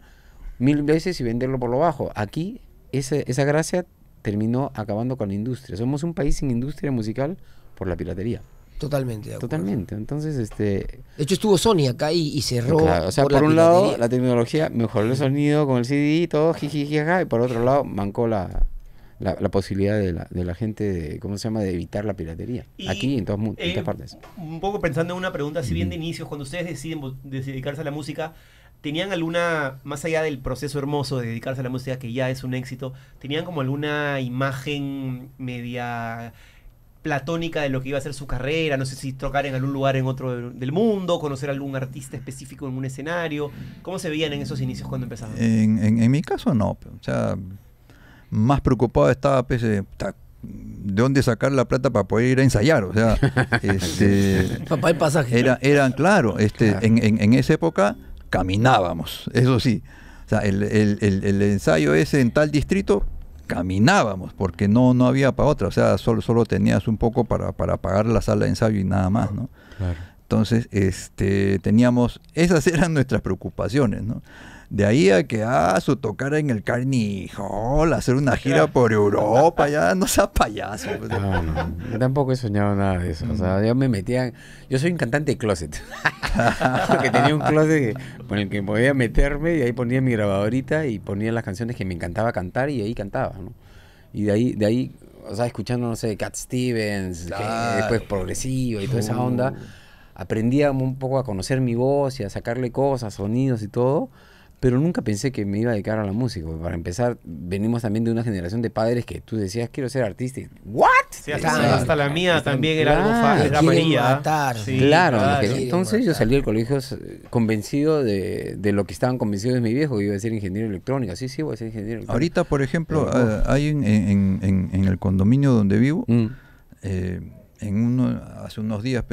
mil veces y venderlo por lo bajo. Aquí esa gracia terminó acabando con la industria. Somos un país sin industria musical por la piratería. Totalmente. De Totalmente. Entonces, este. De hecho, estuvo Sony acá y, cerró. o sea, por, un lado, la tecnología mejoró el sonido con el CD, y todo, jiji, y por otro lado, mancó la, posibilidad de la, gente, de, ¿cómo se llama?, de evitar la piratería. aquí en todas, en todas eh, partes. Un poco pensando en una pregunta, si bien de inicio, cuando ustedes deciden dedicarse a la música, ¿Tenían alguna, más allá del proceso hermoso de dedicarse a la música, que ya es un éxito, ¿tenían como alguna imagen media platónica de lo que iba a ser su carrera? No sé si tocar en algún lugar en otro del mundo, conocer algún artista específico en un escenario. ¿Cómo se veían en esos inicios cuando empezaron? En, mi caso, no. O sea, más preocupado estaba, pues, eh, de dónde sacar la plata para poder ir a ensayar. O sea, (laughs) este, el pasaje. Era, eran, claro, este, en, esa época caminábamos, eso sí. O sea, el, ensayo ese en tal distrito, caminábamos, porque no, no había para otra. O sea, solo, solo tenías un poco para, para pagar la sala de ensayo y nada más, ¿no? Entonces, este, teníamos, esas (laughs) eran nuestras preocupaciones, ¿no? De ahí a que, ah, su tocar en el Carnegie hacer una gira por Europa, ya no seas payaso. Pues. No, no, yo tampoco he soñado nada de eso. O sea, mm. yo me metía. Yo soy un cantante de closet. (laughs) que tenía un closet con el que podía meterme y ahí ponía mi grabadorita y ponía las canciones que me encantaba cantar y ahí cantaba, ¿no? Y de ahí, de ahí o sea, escuchando, no sé, Cat Stevens, que después progresivo y toda esa onda, uh. aprendía un poco a conocer mi voz y a sacarle cosas, sonidos y todo pero nunca pensé que me iba a dedicar a la música. Para empezar, venimos también de una generación de padres que tú decías, quiero ser artista. ¿What? hasta, la mía también era algo fácil, era claro, entonces yo salí del colegio eh, convencido de, de, lo que estaban convencidos de mi viejo, que iba a ser ingeniero electrónico. Sí, sí, voy a ser ingeniero electrónico. Ahorita, por ejemplo, eh, hay en, el condominio donde vivo, mm. eh, en uno, hace unos días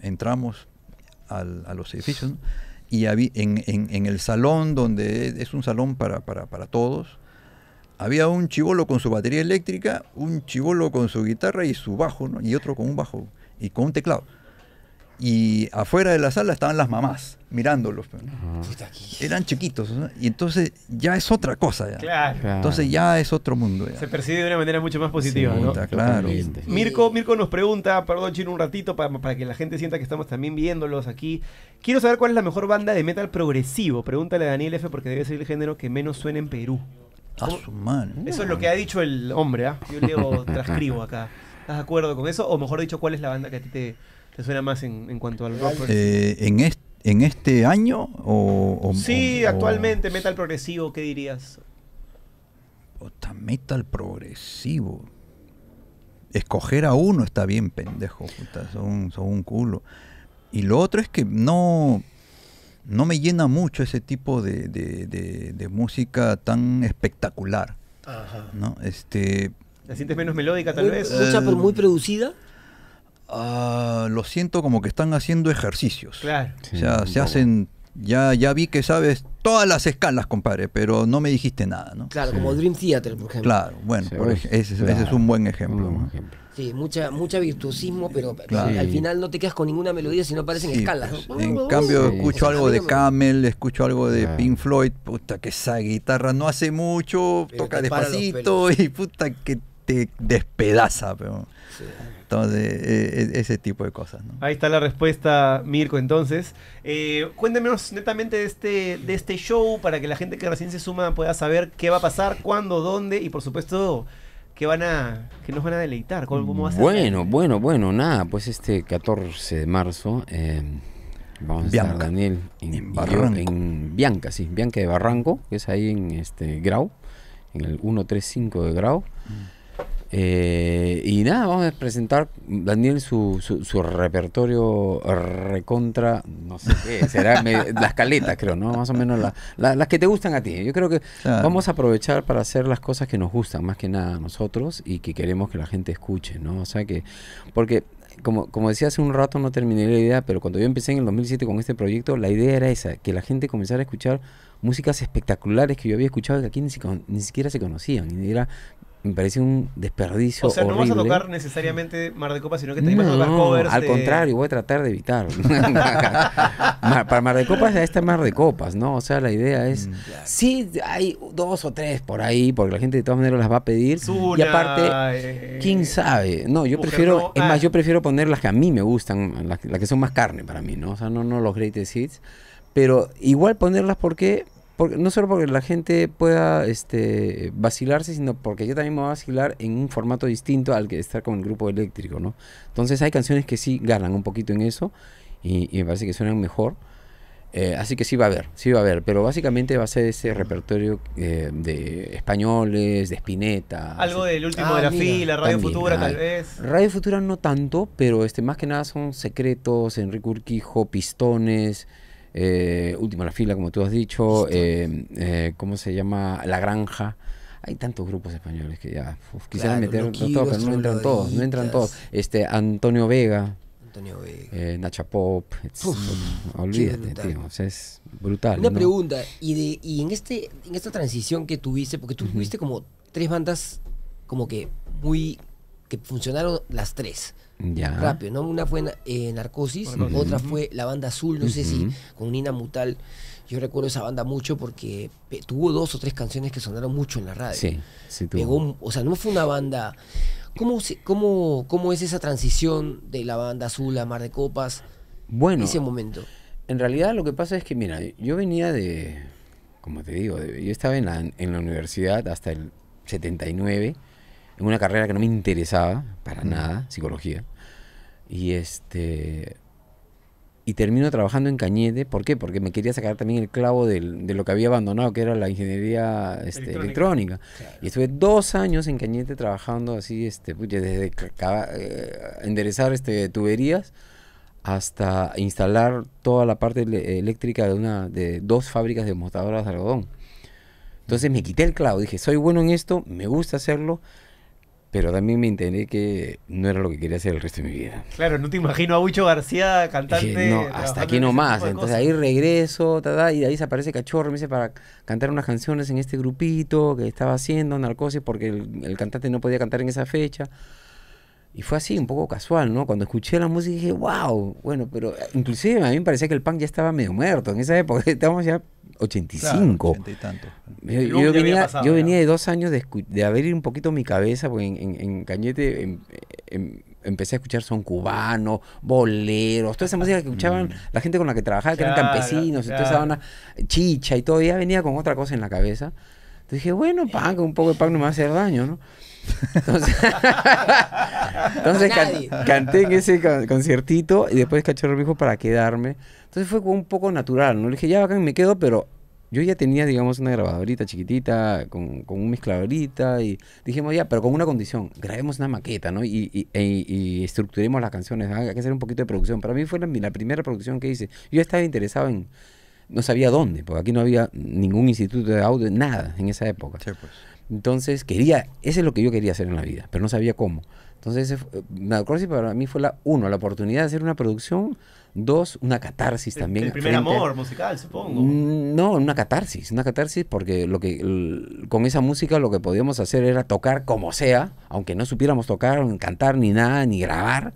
entramos a los edificios, y había, en, en, el salón, donde es un salón para, todos, había un chivolo con su batería eléctrica, un chivolo con su guitarra y su bajo, y otro con un bajo y con un teclado y afuera de la sala estaban las mamás mirándolos. Pues, Eran chiquitos. Y entonces ya es otra cosa. Entonces ya es otro mundo. Se percibe de una manera mucho más positiva. claro. Mirko, Mirko nos pregunta, perdón Chino, un ratito para, que la gente sienta que estamos también viéndolos aquí. Quiero saber cuál es la mejor banda de metal progresivo. Pregúntale a Daniel F. porque debe ser el género que menos suena en Perú. Eso es lo que ha dicho el hombre. ¿ah? Yo leo, (laughs) transcribo acá. ¿Estás de acuerdo con eso? O mejor dicho, ¿cuál es la banda que a ti te ¿Te suena más en, cuanto al rock? Eh, en, ¿En este año? O, sí, actualmente, metal progresivo, ¿qué dirías? Puta, metal progresivo. Escoger a uno está bien, pendejo, son, un culo. Y lo otro es que no, no me llena mucho ese tipo de, música tan espectacular. Este, ¿La sientes menos melódica tal vez? Mucha, pero muy eh, producida. Ah, lo siento como que están haciendo ejercicios. Claro. o sea, se hacen ya, ya vi que sabes todas las escalas, compadre, pero no me dijiste nada, ¿no? Claro, como Dream Theater, por ejemplo. Claro, bueno, ese, es un buen ejemplo. Sí, mucha, mucha virtuosismo, pero al final no te quedas con ninguna melodía, sino parecen escalas. Pues, en cambio, escucho algo de Camel, escucho algo de Pink Floyd, puta, que esa guitarra no hace mucho, toca despacito y puta, que te despedaza, pero todo e, e, ese tipo de cosas. Ahí está la respuesta, Mirko. Entonces, eh, cuéntenos netamente de este, de este show para que la gente que recién se suma pueda saber qué va a pasar, cuándo, dónde y, por supuesto, qué van a que nos van a deleitar cómo, bueno bueno bueno nada pues este 14 de marzo eh, vamos a estar Daniel en, en, Bianca sí Bianca de Barranco que es ahí en este Grau en el 135 de Grau mm. Eh, y nada, vamos a presentar, Daniel, su, su, repertorio recontra, no sé qué, será (laughs) las caletas, creo, ¿no? Más o menos las que te gustan a ti. Yo creo que vamos a aprovechar para hacer las cosas que nos gustan, más que nada a nosotros, y que queremos que la gente escuche, ¿no? O sea que, porque como, como, decía hace un rato, no terminé la idea, pero cuando yo empecé en el 2007 con este proyecto, la idea era esa, que la gente comenzara a escuchar músicas espectaculares que yo había escuchado y que aquí ni, ni siquiera se conocían. Y era me parece un desperdicio. O sea, no vas a tocar necesariamente Mar de Copas, sino que te no, vas a tocar covers. Al contrario, voy a tratar de evitar. (laughs) para Mar de Copas, ya está Mar de Copas, ¿no? O sea, la idea es. Mm, sí, hay dos o tres por ahí, porque la gente de todas maneras las va a pedir. y aparte, eh, quién eh, sabe. No, yo prefiero. es más, ah. yo prefiero poner las que a mí me gustan, las, que son más carne para mí, ¿no? O sea, no, no los greatest hits. Pero igual ponerlas porque no solo porque la gente pueda este, vacilarse, sino porque yo también me voy a vacilar en un formato distinto al que estar con el grupo eléctrico, ¿no? Entonces hay canciones que sí ganan un poquito en eso y, me parece que suenan mejor. Eh, así que sí va a haber, sí va a haber, pero básicamente va a ser ese repertorio eh, de españoles, de Spinetta. Algo del último ah, de la fila, Radio Futura tal vez. Radio Futura no tanto, pero este, más que nada son secretos, Enrique Urquijo, Pistones. Eh, Última la Fila, como tú has dicho, em, eh, ¿cómo se llama? La Granja. Hay tantos grupos españoles que ya uf, todos, pero no entran todos, no entran todos. Este, Antonio Vega, Antonio eh, Nacha Pop. olvídate, es brutal. Una pregunta. Y, de, y en, este, en esta transición que tuviste, porque tú tuviste como tres bandas como que muy... que funcionaron las tres. Rápido, ¿no? Una fue eh, Narcosis, otra fue la banda azul, no sé si con Nina Mutal. Yo recuerdo esa banda mucho porque tuvo dos o tres canciones que sonaron mucho en la radio. Sí, o sea, no fue una banda. ¿Cómo, cómo, ¿Cómo es esa transición de la banda azul a Mar de Copas? Bueno. Ese momento. En realidad lo que pasa es que, mira, yo venía de, como te digo, yo estaba en la, en la universidad hasta el 79 en una carrera que no me interesaba para nada, psicología. Y este y termino trabajando en Cañete, ¿por qué? Porque me quería sacar también el clavo del, de lo que había abandonado, que era la ingeniería este, electrónica. Y estuve dos años en Cañete trabajando así, este, desde eh, enderezar este, tuberías hasta instalar toda la parte eléctrica de una de dos fábricas de montadoras de algodón. Entonces me quité el clavo, dije, soy bueno en esto, me gusta hacerlo, pero también me enteré que no era lo que quería hacer el resto de mi vida. Claro, no te imagino a mucho García cantante. hasta aquí nomás. Entonces ahí regreso, y ahí se aparece Cachorro, me dice para cantar unas canciones en este grupito que estaba haciendo, Narcosis, porque el cantante no podía cantar en esa fecha. Y fue así, un poco casual, ¿no? Cuando escuché la música dije, wow, bueno, pero eh, inclusive a mí me parecía que el punk ya estaba medio muerto. En esa época (laughs) estábamos ya 85. Claro, y tanto. Yo, venía, yo venía, de dos años de, de, abrir un poquito mi cabeza, porque en, en, Cañete em, em, empecé a escuchar son cubanos, boleros, toda esa música que (laughs) escuchaban mm. la gente con la que trabajaba, que eran campesinos, entonces y una chicha y todo, ya venía con otra cosa en la cabeza. Entonces dije, bueno, punk, un poco de punk no me va a hacer daño, ¿no? Entonces, (laughs) canté en ese conciertito y después Cachorro dijo para quedarme. Entonces fue un poco natural, ¿no? Le dije, ya me quedo, pero yo ya tenía, digamos, una grabadorita chiquitita, con, un mezcladorita, y dijimos, ya, pero con una condición, grabemos una maqueta, ¿no? Y, e, estructuremos las canciones, hay que hacer un poquito de producción. Para mí fue la, la primera producción que hice. Yo estaba interesado en, no sabía dónde, porque aquí no había ningún instituto de audio, nada en esa época. Sí, pues. Entonces quería, eso es lo que yo quería hacer en la vida, pero no sabía cómo. Entonces, Narcosis para mí fue la, uno, la oportunidad de hacer una producción, dos, una catarsis también. El primer amor musical, supongo. Mm, no, una catarsis, una catarsis porque lo que con esa música lo que podíamos hacer era tocar como sea, aunque no supiéramos tocar, cantar ni nada, ni grabar,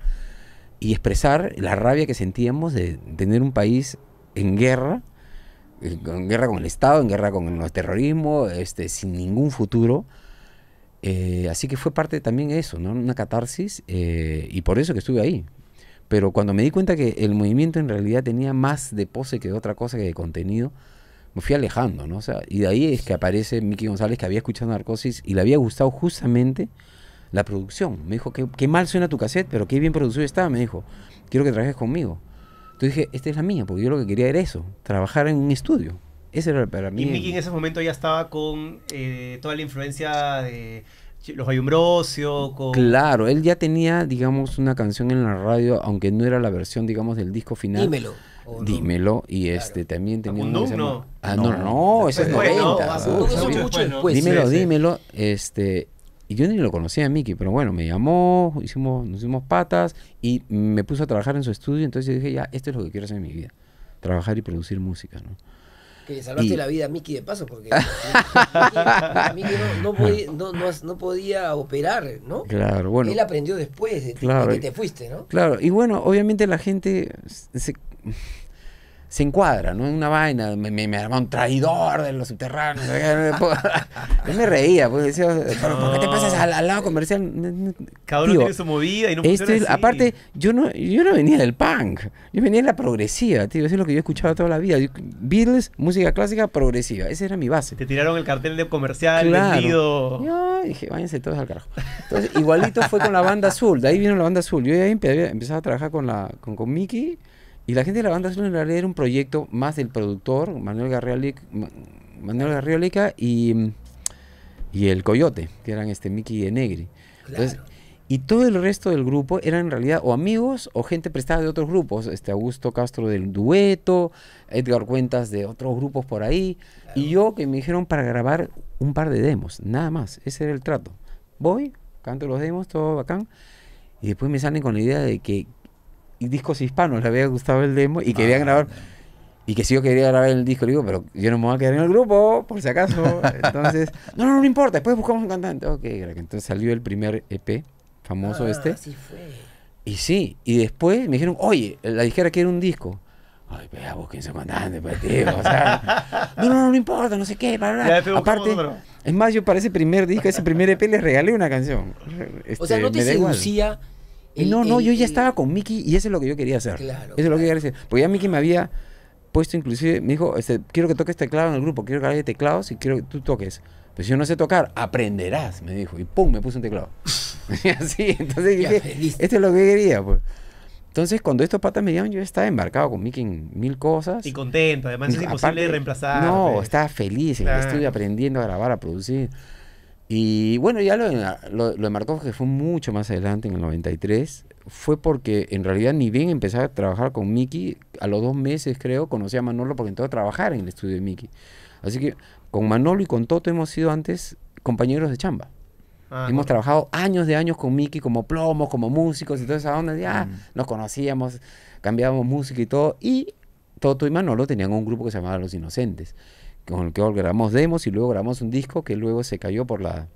y expresar la rabia que sentíamos de tener un país en guerra en guerra con el Estado, en guerra con el terrorismo, este, sin ningún futuro. Eh, así que fue parte también eso, ¿no? una catarsis, eh, y por eso que estuve ahí. Pero cuando me di cuenta que el movimiento en realidad tenía más de pose que de otra cosa que de contenido, me fui alejando, ¿no? O y de ahí es que aparece Miki González, que había escuchado Narcosis y le había gustado justamente la producción. Me dijo, qué, qué mal suena tu cassette, pero qué bien producido estaba, Me dijo, quiero que trabajes conmigo. Entonces dije, esta es la mía, porque yo lo que quería era eso, trabajar en un estudio. Ese era para mí. Y Mickey en ese momento ya estaba con eh, toda la influencia de los Ayumbrosio. Con... Claro, él ya tenía, digamos, una canción en la radio, aunque no era la versión, digamos, del disco final. Dímelo. Dímelo, y este también tenía un no. Ah, no, no, no es 90. Dímelo, dímelo. Este, y yo ni lo conocía a Mickey, pero bueno, me llamó, hicimos, nos hicimos patas y me puso a trabajar en su estudio. Entonces dije, ya, esto es lo que quiero hacer en mi vida: trabajar y producir música, ¿no? Que salvaste la vida a Mickey de paso, porque (laughs) (laughs) Mickey, no, no, podía, operar, ¿no? Claro, bueno. Él aprendió después de, de que te fuiste, ¿no? Claro, y bueno, obviamente la gente se, se encuadra, ¿no? Es Una vaina, me, me, un traidor de los subterráneos. (laughs) Yo me reía, pues decía, ¿pero ¿por qué te pasas al, lado comercial? Cada uno tiene su movida y no puede Aparte, yo no, yo no venía del punk, yo venía de la progresiva, tío, eso es lo que yo he escuchado toda la vida. Beatles, música clásica, progresiva, esa era mi base. Te tiraron el cartel de comercial, vendido. No, dije, váyanse todos al carajo. Entonces, igualito fue con la banda azul, de ahí vino la banda azul. Yo ya empezaba a trabajar con, con, con Mickey y la gente de la banda solo en realidad era un proyecto más del productor, Manuel Garriolica, Manuel Garriolica y, y el Coyote, que eran este Mickey y Negri. y todo el resto del grupo eran en realidad o amigos o gente prestada de otros grupos. Este Augusto Castro del Dueto, Edgar Cuentas de otros grupos por ahí. Y yo que me dijeron para grabar un par de demos, nada más. Ese era el trato. Voy, canto los demos, todo bacán. Y después me salen con la idea de que discos hispanos, le había gustado el demo y quería ah, grabar. Y que si yo quería grabar el disco, le digo, pero yo no me voy a quedar en el grupo, por si acaso. (laughs) Entonces, no, no, no importa, después buscamos un cantante. Ok, entonces salió el primer EP, famoso ah, este. Y sí, y después me dijeron, oye, la dijera que era un disco. Ay, pues busquen su cantante, pues o sea, (laughs) no, no, no, no importa, no sé qué, Aparte, es más, yo para ese primer disco, ese primer EP les regalé una canción. o sea, este, no te seducía... Y no, no, yo ya estaba con Mickey y eso es lo que yo quería hacer. Claro, eso es lo que quería hacer. Porque ya Mickey me había puesto, inclusive, me dijo, este, quiero que toques este teclado en el grupo, quiero que haya teclados y quiero que tú toques. pero pues si yo no sé tocar, aprenderás, me dijo. Y pum, me puse un teclado. (laughs) así, entonces dije, esto es lo que quería, pues. Entonces, cuando estos patas me dieron, yo estaba embarcado con Mickey en mil cosas. Y contento, además es imposible reemplazar. No, pues. estaba feliz estoy aprendiendo a grabar, a producir. Y bueno, ya lo, lo, lo de que fue mucho más adelante, en el 93, fue porque en realidad ni bien empezaba a trabajar con Mickey, a los dos meses creo, conocí a Manolo porque entró a trabajar en el estudio de Mickey. Así que con Manolo y con Toto hemos sido antes compañeros de chamba. Ah, hemos trabajado años de años con Mickey como plomos, como músicos y todas esas ondas, Ya mm. nos conocíamos, cambiábamos música y todo. Y Toto y Manolo tenían un grupo que se llamaba Los Inocentes con el que grabamos demos y luego grabamos un disco que luego se cayó por la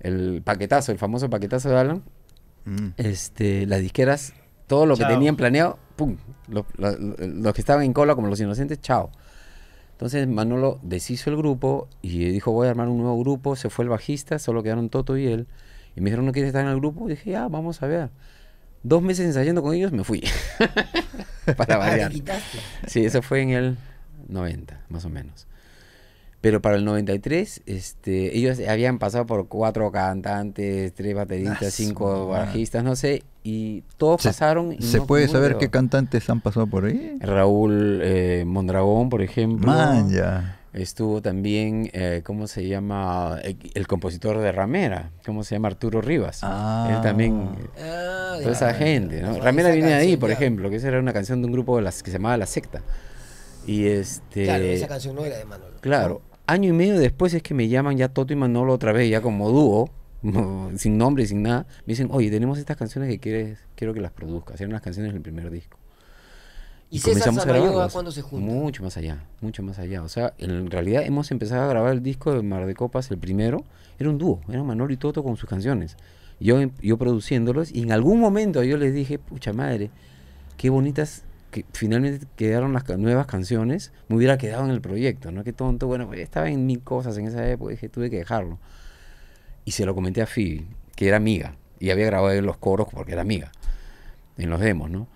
el paquetazo, el famoso paquetazo de Alan. Mm. Este, las disqueras, todo lo que tenían planeado, pum, los, los, que estaban en cola como los inocentes, chao. Entonces Manolo deshizo el grupo y dijo voy a armar un nuevo grupo, se fue el bajista, solo quedaron Toto y él. Y me dijeron, ¿no quieres estar en el grupo? Y dije, ya, vamos a ver. Dos meses ensayando con ellos, me fui. (laughs) Para variar. Ah, sí, eso fue en el 90, más o menos. Pero para el 93, este, ellos habían pasado por cuatro cantantes, tres bateristas, cinco bajistas, no sé, y todos pasaron. ¿Se puede saber qué cantantes han pasado por ahí? Raúl eh, Mondragón, por ejemplo. Estuvo también, eh, ¿cómo se llama? El, compositor de Ramera, ¿cómo se llama? Arturo Rivas. Ah. Él también. Ah, eh, toda esa gente, ¿no? Ramera viene ahí, por ejemplo, que esa era una canción de un grupo las, que se llamaba La Secta. Y este. Claro, esa canción no era de Manolo. Claro, año y medio después es que me llaman ya Toto y Manolo otra vez, ya como dúo, (laughs) sin nombre, sin nada. Me dicen, oye, tenemos estas canciones que quieres, quiero que las produzcas. Eran las canciones del primer disco. ¿Y, y a grabar cuando se junta? Mucho más allá, mucho más allá. O sea, en realidad hemos empezado a grabar el disco de Mar de Copas, el primero. Era un dúo, era Manolo y Toto con sus canciones. Yo, yo produciéndolos y en algún momento yo les dije, pucha madre, qué bonitas finalmente quedaron las nuevas canciones, me hubiera quedado en el proyecto, ¿no? Qué tonto, bueno, pues, estaba en mil cosas en esa época, dije, tuve que dejarlo. Y se lo comenté a Phoebe, que era amiga, y había grabado los coros porque era amiga, en los demos, ¿no?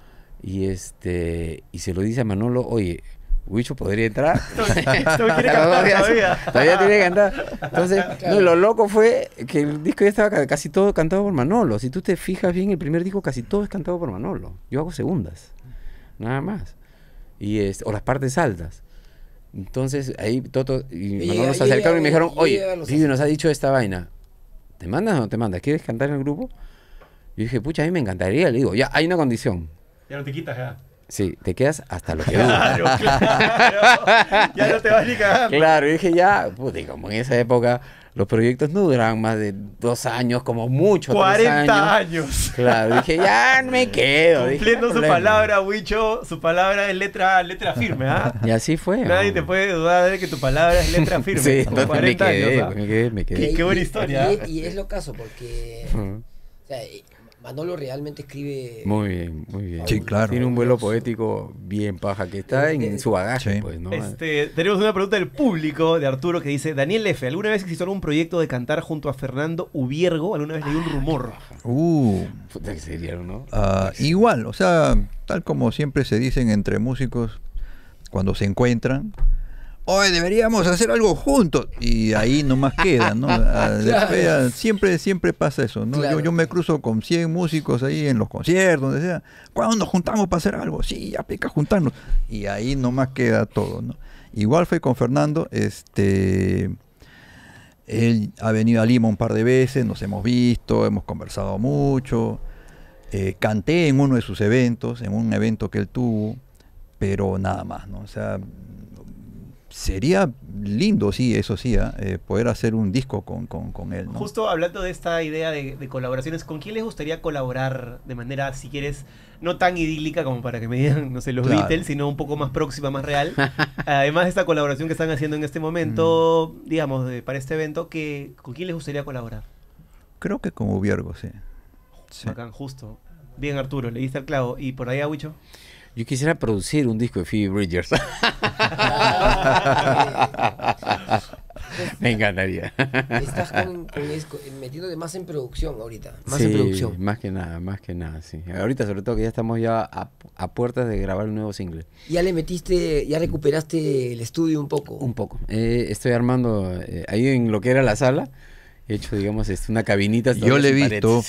Y, este, y se lo dice a Manolo, oye, Huicho podría entrar. (laughs) (laughs) todavía, tiene que cantar. Entonces, lo loco fue que el disco ya estaba casi todo cantado por Manolo. Si tú te fijas bien, el primer disco casi todo es cantado por Manolo. Yo hago segundas nada más. Y es o las partes altas. Entonces ahí Toto y, nos acercaron y, me dijeron, oye, Vivi nos ha dicho esta vaina. ¿Te mandas o no te mandas? ¿Quieres cantar en el grupo? y dije, pucha, a mí me encantaría. Le digo, ya, hay una condición. Ya no te quitas, ya. Sí, te quedas hasta lo que claro, claro. ya no te vas ni cagando. Claro, dije, ya, puta, como en esa época los proyectos no duraban más de dos años, como mucho. 40 años. Claro, dije, ya me quedo. Cumpliendo su palabra, Wicho, su palabra es letra, letra firme, ¿ah? Y así fue. Nadie te puede dudar de que tu palabra es letra (laughs) firme. sí, me quedé, años, ¿ah? me quedé, me Qué, y, buena historia. ¿ah? Y, es lo caso, porque. o sea, Manolo realmente escribe. Muy bien, muy bien. claro. Tiene un vuelo poético bien paja que está en, eh, su bagaje, pues, este, tenemos una pregunta del público de Arturo que dice: Daniel Lefe, ¿alguna vez existió algún proyecto de cantar junto a Fernando Ubiergo? ¿Alguna vez leí un rumor? Uh. Ah, igual, o sea, tal como siempre se dicen entre músicos, cuando se encuentran hoy deberíamos hacer algo juntos. Y ahí nomás queda, ¿no? (laughs) Ah, ah, siempre, siempre pasa eso, Yo, me cruzo con 100 músicos ahí en los conciertos, cuando nos juntamos para hacer algo? Sí, ya pica juntarnos. Y ahí nomás queda todo, Igual fue con Fernando, este... Él ha venido a Lima un par de veces, nos hemos visto, hemos conversado mucho. Eh, canté en uno de sus eventos, en un evento que él tuvo, pero nada más, ¿no? O sea, sería lindo, sí, eso sí, ¿ah? eh, poder hacer un disco con, él. Justo hablando de esta idea de, colaboraciones, ¿con quién les gustaría colaborar de manera, si quieres, no tan idílica como para que me digan, no sé, los Beatles, sino un poco más próxima, más real? (laughs) Además de esta colaboración que están haciendo en este momento, mm. digamos, de, para este evento, que, ¿con quién les gustaría colaborar? Creo que con Ubiergo, sí. sí. Bacán, justo. Bien, Arturo, le diste al clavo. ¿Y por ahí, Aguicho? Yo quisiera producir un disco de Phoebe Bridgers. (laughs) Me encantaría. Estás con, eh, más en producción ahorita. Más en producción. Más que nada, más que nada, sí. Ahorita, sobre todo, que ya estamos ya a, puertas de grabar un nuevo single. ¿Ya le metiste, ya recuperaste el estudio un poco? Un poco. Eh, estoy armando eh, ahí en lo que era la sala hecho, digamos, este, una cabinita. Yo le he visto,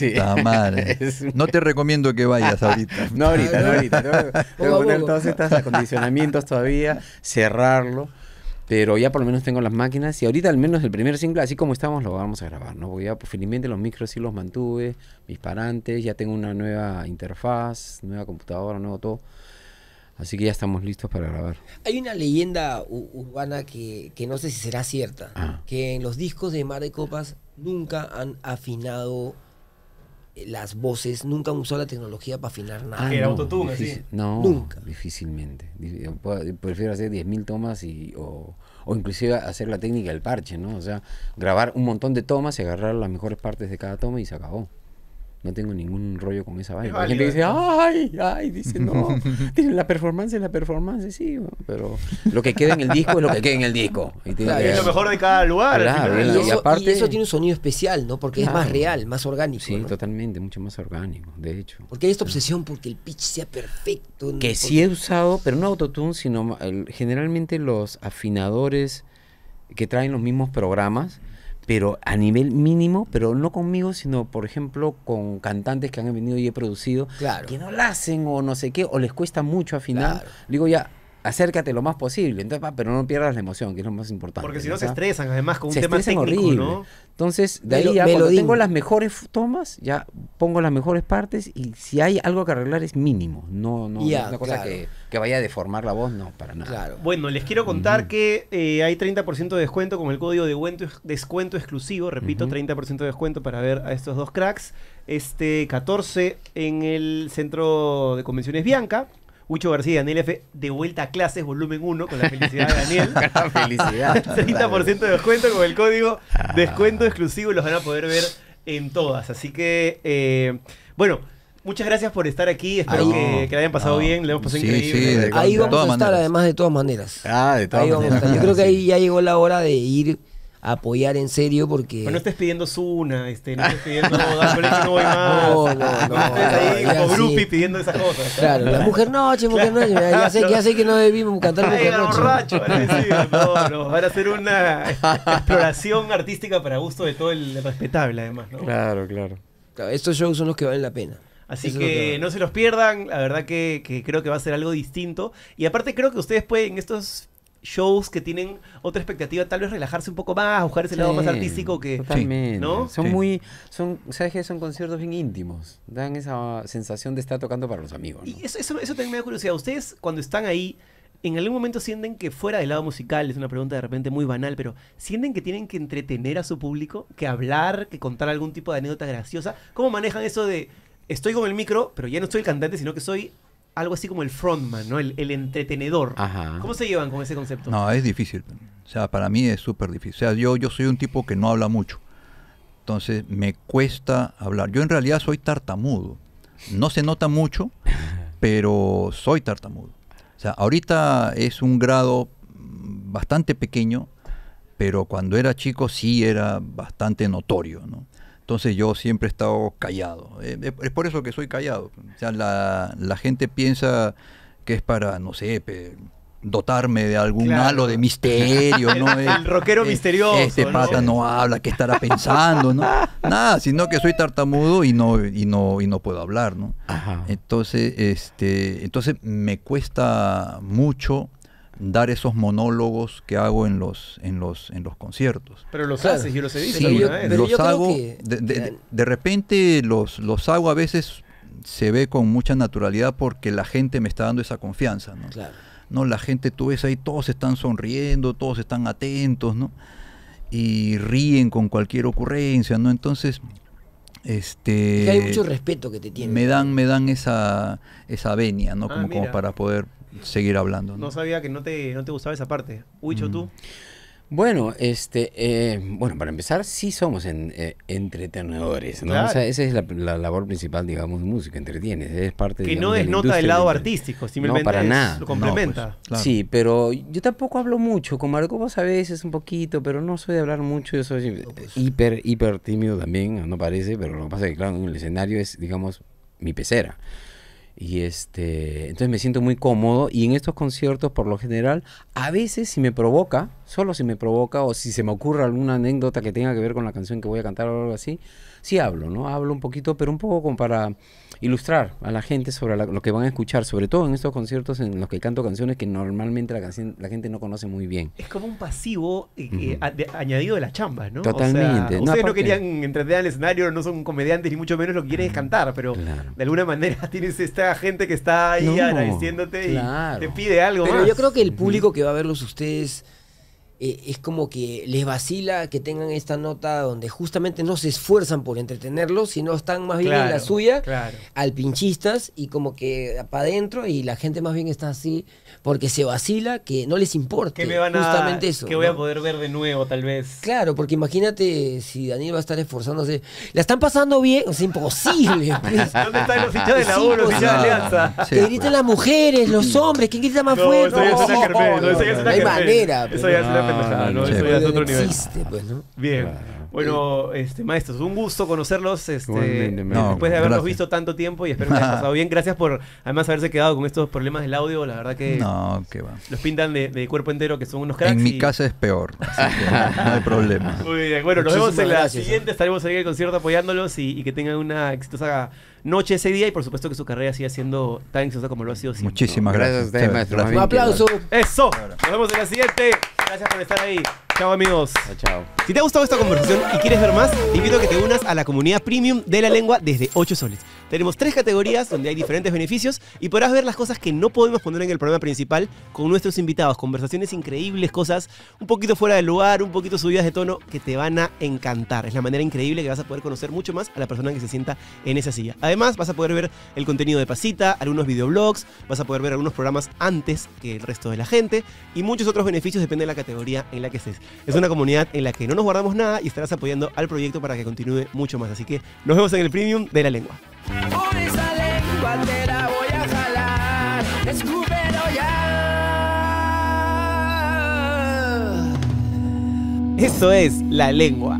madre. (laughs) No te recomiendo que vayas (laughs) ahorita. no ahorita, no ahorita. Tengo que poner todos estos acondicionamientos todavía, cerrarlo. Pero ya por lo menos tengo las máquinas y ahorita al menos el primer single, así como estamos, lo vamos a grabar, ¿no? Porque ya pues, felizmente los micros sí los mantuve, mis parantes, ya tengo una nueva interfaz, nueva computadora, nuevo todo. Así que ya estamos listos para grabar. Hay una leyenda urbana que, que no sé si será cierta, ah. que en los discos de Mar de Copas nunca han afinado eh, las voces, nunca han usado la tecnología para afinar nada. Ah, no, autotune, ¿sí? no, nunca. Difícilmente. Eh, eh, prefiero hacer 10.000 tomas y, o, o, inclusive hacer la técnica del parche, ¿no? O sea, grabar un montón de tomas y agarrar las mejores partes de cada toma y se acabó. No tengo ningún rollo con esa vaina. La gente dice, ay, ay, dice, no, (laughs) la performance, la performance, sí, pero lo que queda en el disco es lo que queda en el disco. es lo mejor de cada lugar. y, aparte, eso tiene un sonido especial, ¿no? Porque es más real, más orgánico. Sí, totalmente, mucho más orgánico, de hecho. Porque hay esta obsesión porque el pitch sea perfecto. Que sí he usado, pero no autotune, sino generalmente los afinadores que traen los mismos programas pero a nivel mínimo, pero no conmigo, sino por ejemplo con cantantes que han venido y he producido, que no la hacen o no sé qué, o les cuesta mucho afinar. final Digo ya, acércate lo más posible, entonces, pero no pierdas la emoción, que es lo más importante. Porque si no, se estresan, además, con un tema técnico, ¿no? Entonces, de ahí ya cuando tengo las mejores tomas, ya pongo las mejores partes y si hay algo que arreglar es mínimo, no, no una cosa que, vaya a deformar la voz, no, para nada. Bueno, les quiero contar que eh, hay 30% de descuento con el código de descuento, exclusivo, repito, 30% de descuento para ver a estos dos cracks. Este 14 en el centro de convenciones Bianca. Hucho García Daniel F. de vuelta a clases, volumen 1, con la felicidad de Daniel. (laughs) felicidad. 30% (laughs) de descuento con el código ah. descuento exclusivo y los van a poder ver en todas. Así que, eh, bueno. Muchas gracias por estar aquí. Espero que, la hayan pasado bien. Le hemos pasado increíble. ahí vamos a estar, además, de todas maneras. Ah, de todas ahí Vamos a estar. Yo creo que ahí ya llegó la hora de ir apoyar en serio porque... Pues no estés pidiendo Zuna, este, no estés pidiendo (laughs) no voy más. No, no, no. estés ahí como grupi pidiendo esas cosas. Claro, la mujer noche, mujer noche. Ya, sé, que no debimos cantar Ay, mujer noche. borracho, (laughs) van a hacer una exploración artística para gusto de todo el respetable además, ¿no? Claro, claro. Estos shows son los que valen la pena. Así que, no se los pierdan, la verdad que, que, creo que va a ser algo distinto. Y aparte creo que ustedes pueden, estos shows que tienen otra expectativa, tal vez relajarse un poco más, buscar ese lado más artístico que... ¿no? Son muy... Son, ¿Sabes que Son conciertos bien íntimos. Dan esa sensación de estar tocando para los amigos. Y eso, eso, eso también me da curiosidad. Ustedes cuando están ahí, ¿en algún momento sienten que fuera del lado musical, es una pregunta de repente muy banal, pero sienten que tienen que entretener a su público, que hablar, que contar algún tipo de anécdota graciosa? ¿Cómo manejan eso de... Estoy con el micro, pero ya no estoy el cantante, sino que soy algo así como el frontman, ¿no? El, entretenedor. ¿Cómo se llevan con ese concepto? No, es difícil. O sea, para mí es súper difícil. O sea, yo, yo soy un tipo que no habla mucho. Entonces me cuesta hablar. Yo en realidad soy tartamudo. No se nota mucho, (laughs) pero soy tartamudo. O sea, ahorita es un grado bastante pequeño, pero cuando era chico sí era bastante notorio, ¿no? Entonces yo siempre he estado callado. Eh, eh, es por eso que soy callado. O sea, la, gente piensa que es para, no sé, dotarme de algún malo halo de misterio, ¿no? (laughs) El, rockero este misterioso. Este pata no habla, ¿qué estará pensando? ¿no? Nada, sino que soy tartamudo y no, y no, y no puedo hablar, ¿no? Entonces, este, entonces me cuesta mucho dar esos monólogos que hago en los, en los, en los conciertos. Pero los haces, y los he visto. vez. de, repente los, los hago a veces se ve con mucha naturalidad porque la gente me está dando esa confianza, ¿no? la gente, tú ves ahí, todos están sonriendo, todos están atentos, ¿no? Y ríen con cualquier ocurrencia, ¿no? Entonces, este... hay mucho respeto que te tienen. Me dan, me dan esa, esa venia, ¿no? Ah, como para poder seguir hablando. No, sabía que no te, no te gustaba esa parte. Huicho, mm. tú. Bueno, este, eh, bueno, para empezar, sí somos en, eh, entretenedores, ¿no? O sea, esa es la, labor principal, digamos, de música, entretienes, es parte Que no desnota el lado artístico, simplemente no, para pues, nada. lo complementa. Sí, pero yo tampoco hablo mucho, con Marcos a veces un poquito, pero no soy de hablar mucho, yo soy pues. hiper, hiper tímido también, no parece, pero lo que pasa es que, claro, en el escenario es, digamos, mi pecera. Y este, entonces me siento muy cómodo y en estos conciertos por lo general, a veces si me provoca, solo si me provoca o si se me ocurre alguna anécdota que tenga que ver con la canción que voy a cantar o algo así, sí hablo, ¿no? Hablo un poquito, pero un poco como para ilustrar a la gente sobre lo que van a escuchar, sobre todo en estos conciertos en los que canto canciones que normalmente la, gente no conoce muy bien. Es como un pasivo eh, eh, añadido de las chambas, ¿no? Totalmente. ustedes no, querían entretener al escenario, no son comediantes, ni mucho menos lo que quieren es ah, cantar, pero de alguna manera (laughs) tienes esta gente que está ahí agradeciéndote y te pide algo pero Yo creo que el público que va a verlos ustedes eh, es como que les vacila que tengan esta nota donde justamente no se esfuerzan por entretenerlos, sino están más bien en la suya, al pinchistas y como que para adentro y la gente más bien está así porque se vacila que no les importa. justamente eso. Que voy a poder ver de nuevo tal vez. Claro, porque imagínate si Daniel va a estar esforzándose. La están pasando bien, es imposible. (laughs) Pues. ¿Dónde están los fichas de la de Alianza? que gritan las mujeres, los hombres, ¿quién grita más fuerte? no, hay manera. Eso ya es una pues. Bien. Bueno, maestros, un gusto conocerlos este, después de haberlos visto tanto tiempo y espero que haya pasado bien. Gracias por además haberse quedado con estos problemas del audio. La verdad que no, los pintan de, cuerpo entero que son unos cracks. En mi casa es peor, no hay problema. (laughs) Muy bien, bueno, nos vemos en la siguiente. Estaremos ahí en el concierto apoyándolos y, que tengan una exitosa noche ese día y por supuesto que su carrera siga siendo tan exitosa como lo ha sido siempre. Muchísimas gracias. gracias. maestro. Un aplauso. Eso. Nos vemos en la siguiente. Gracias por estar ahí. Chao amigos. Chao, chao. Si te ha gustado esta conversación y quieres ver más, te invito a que te unas a la comunidad premium de la lengua desde 8 soles. Tenemos tres categorías donde hay diferentes beneficios y podrás ver las cosas que no podemos poner en el programa principal con nuestros invitados. Conversaciones increíbles, cosas un poquito fuera de lugar, un poquito subidas de tono que te van a encantar. Es la manera increíble que vas a poder conocer mucho más a la persona que se sienta en esa silla. Además, vas a poder ver el contenido de Pasita, algunos videoblogs, vas a poder ver algunos programas antes que el resto de la gente y muchos otros beneficios depende de la categoría en la que estés. Es una comunidad en la que no nos guardamos nada y estarás apoyando al proyecto para que continúe mucho más. Así que nos vemos en el premium de la lengua. Por esa lengua te la voy a jalar, escúpelo ya. Eso es la lengua.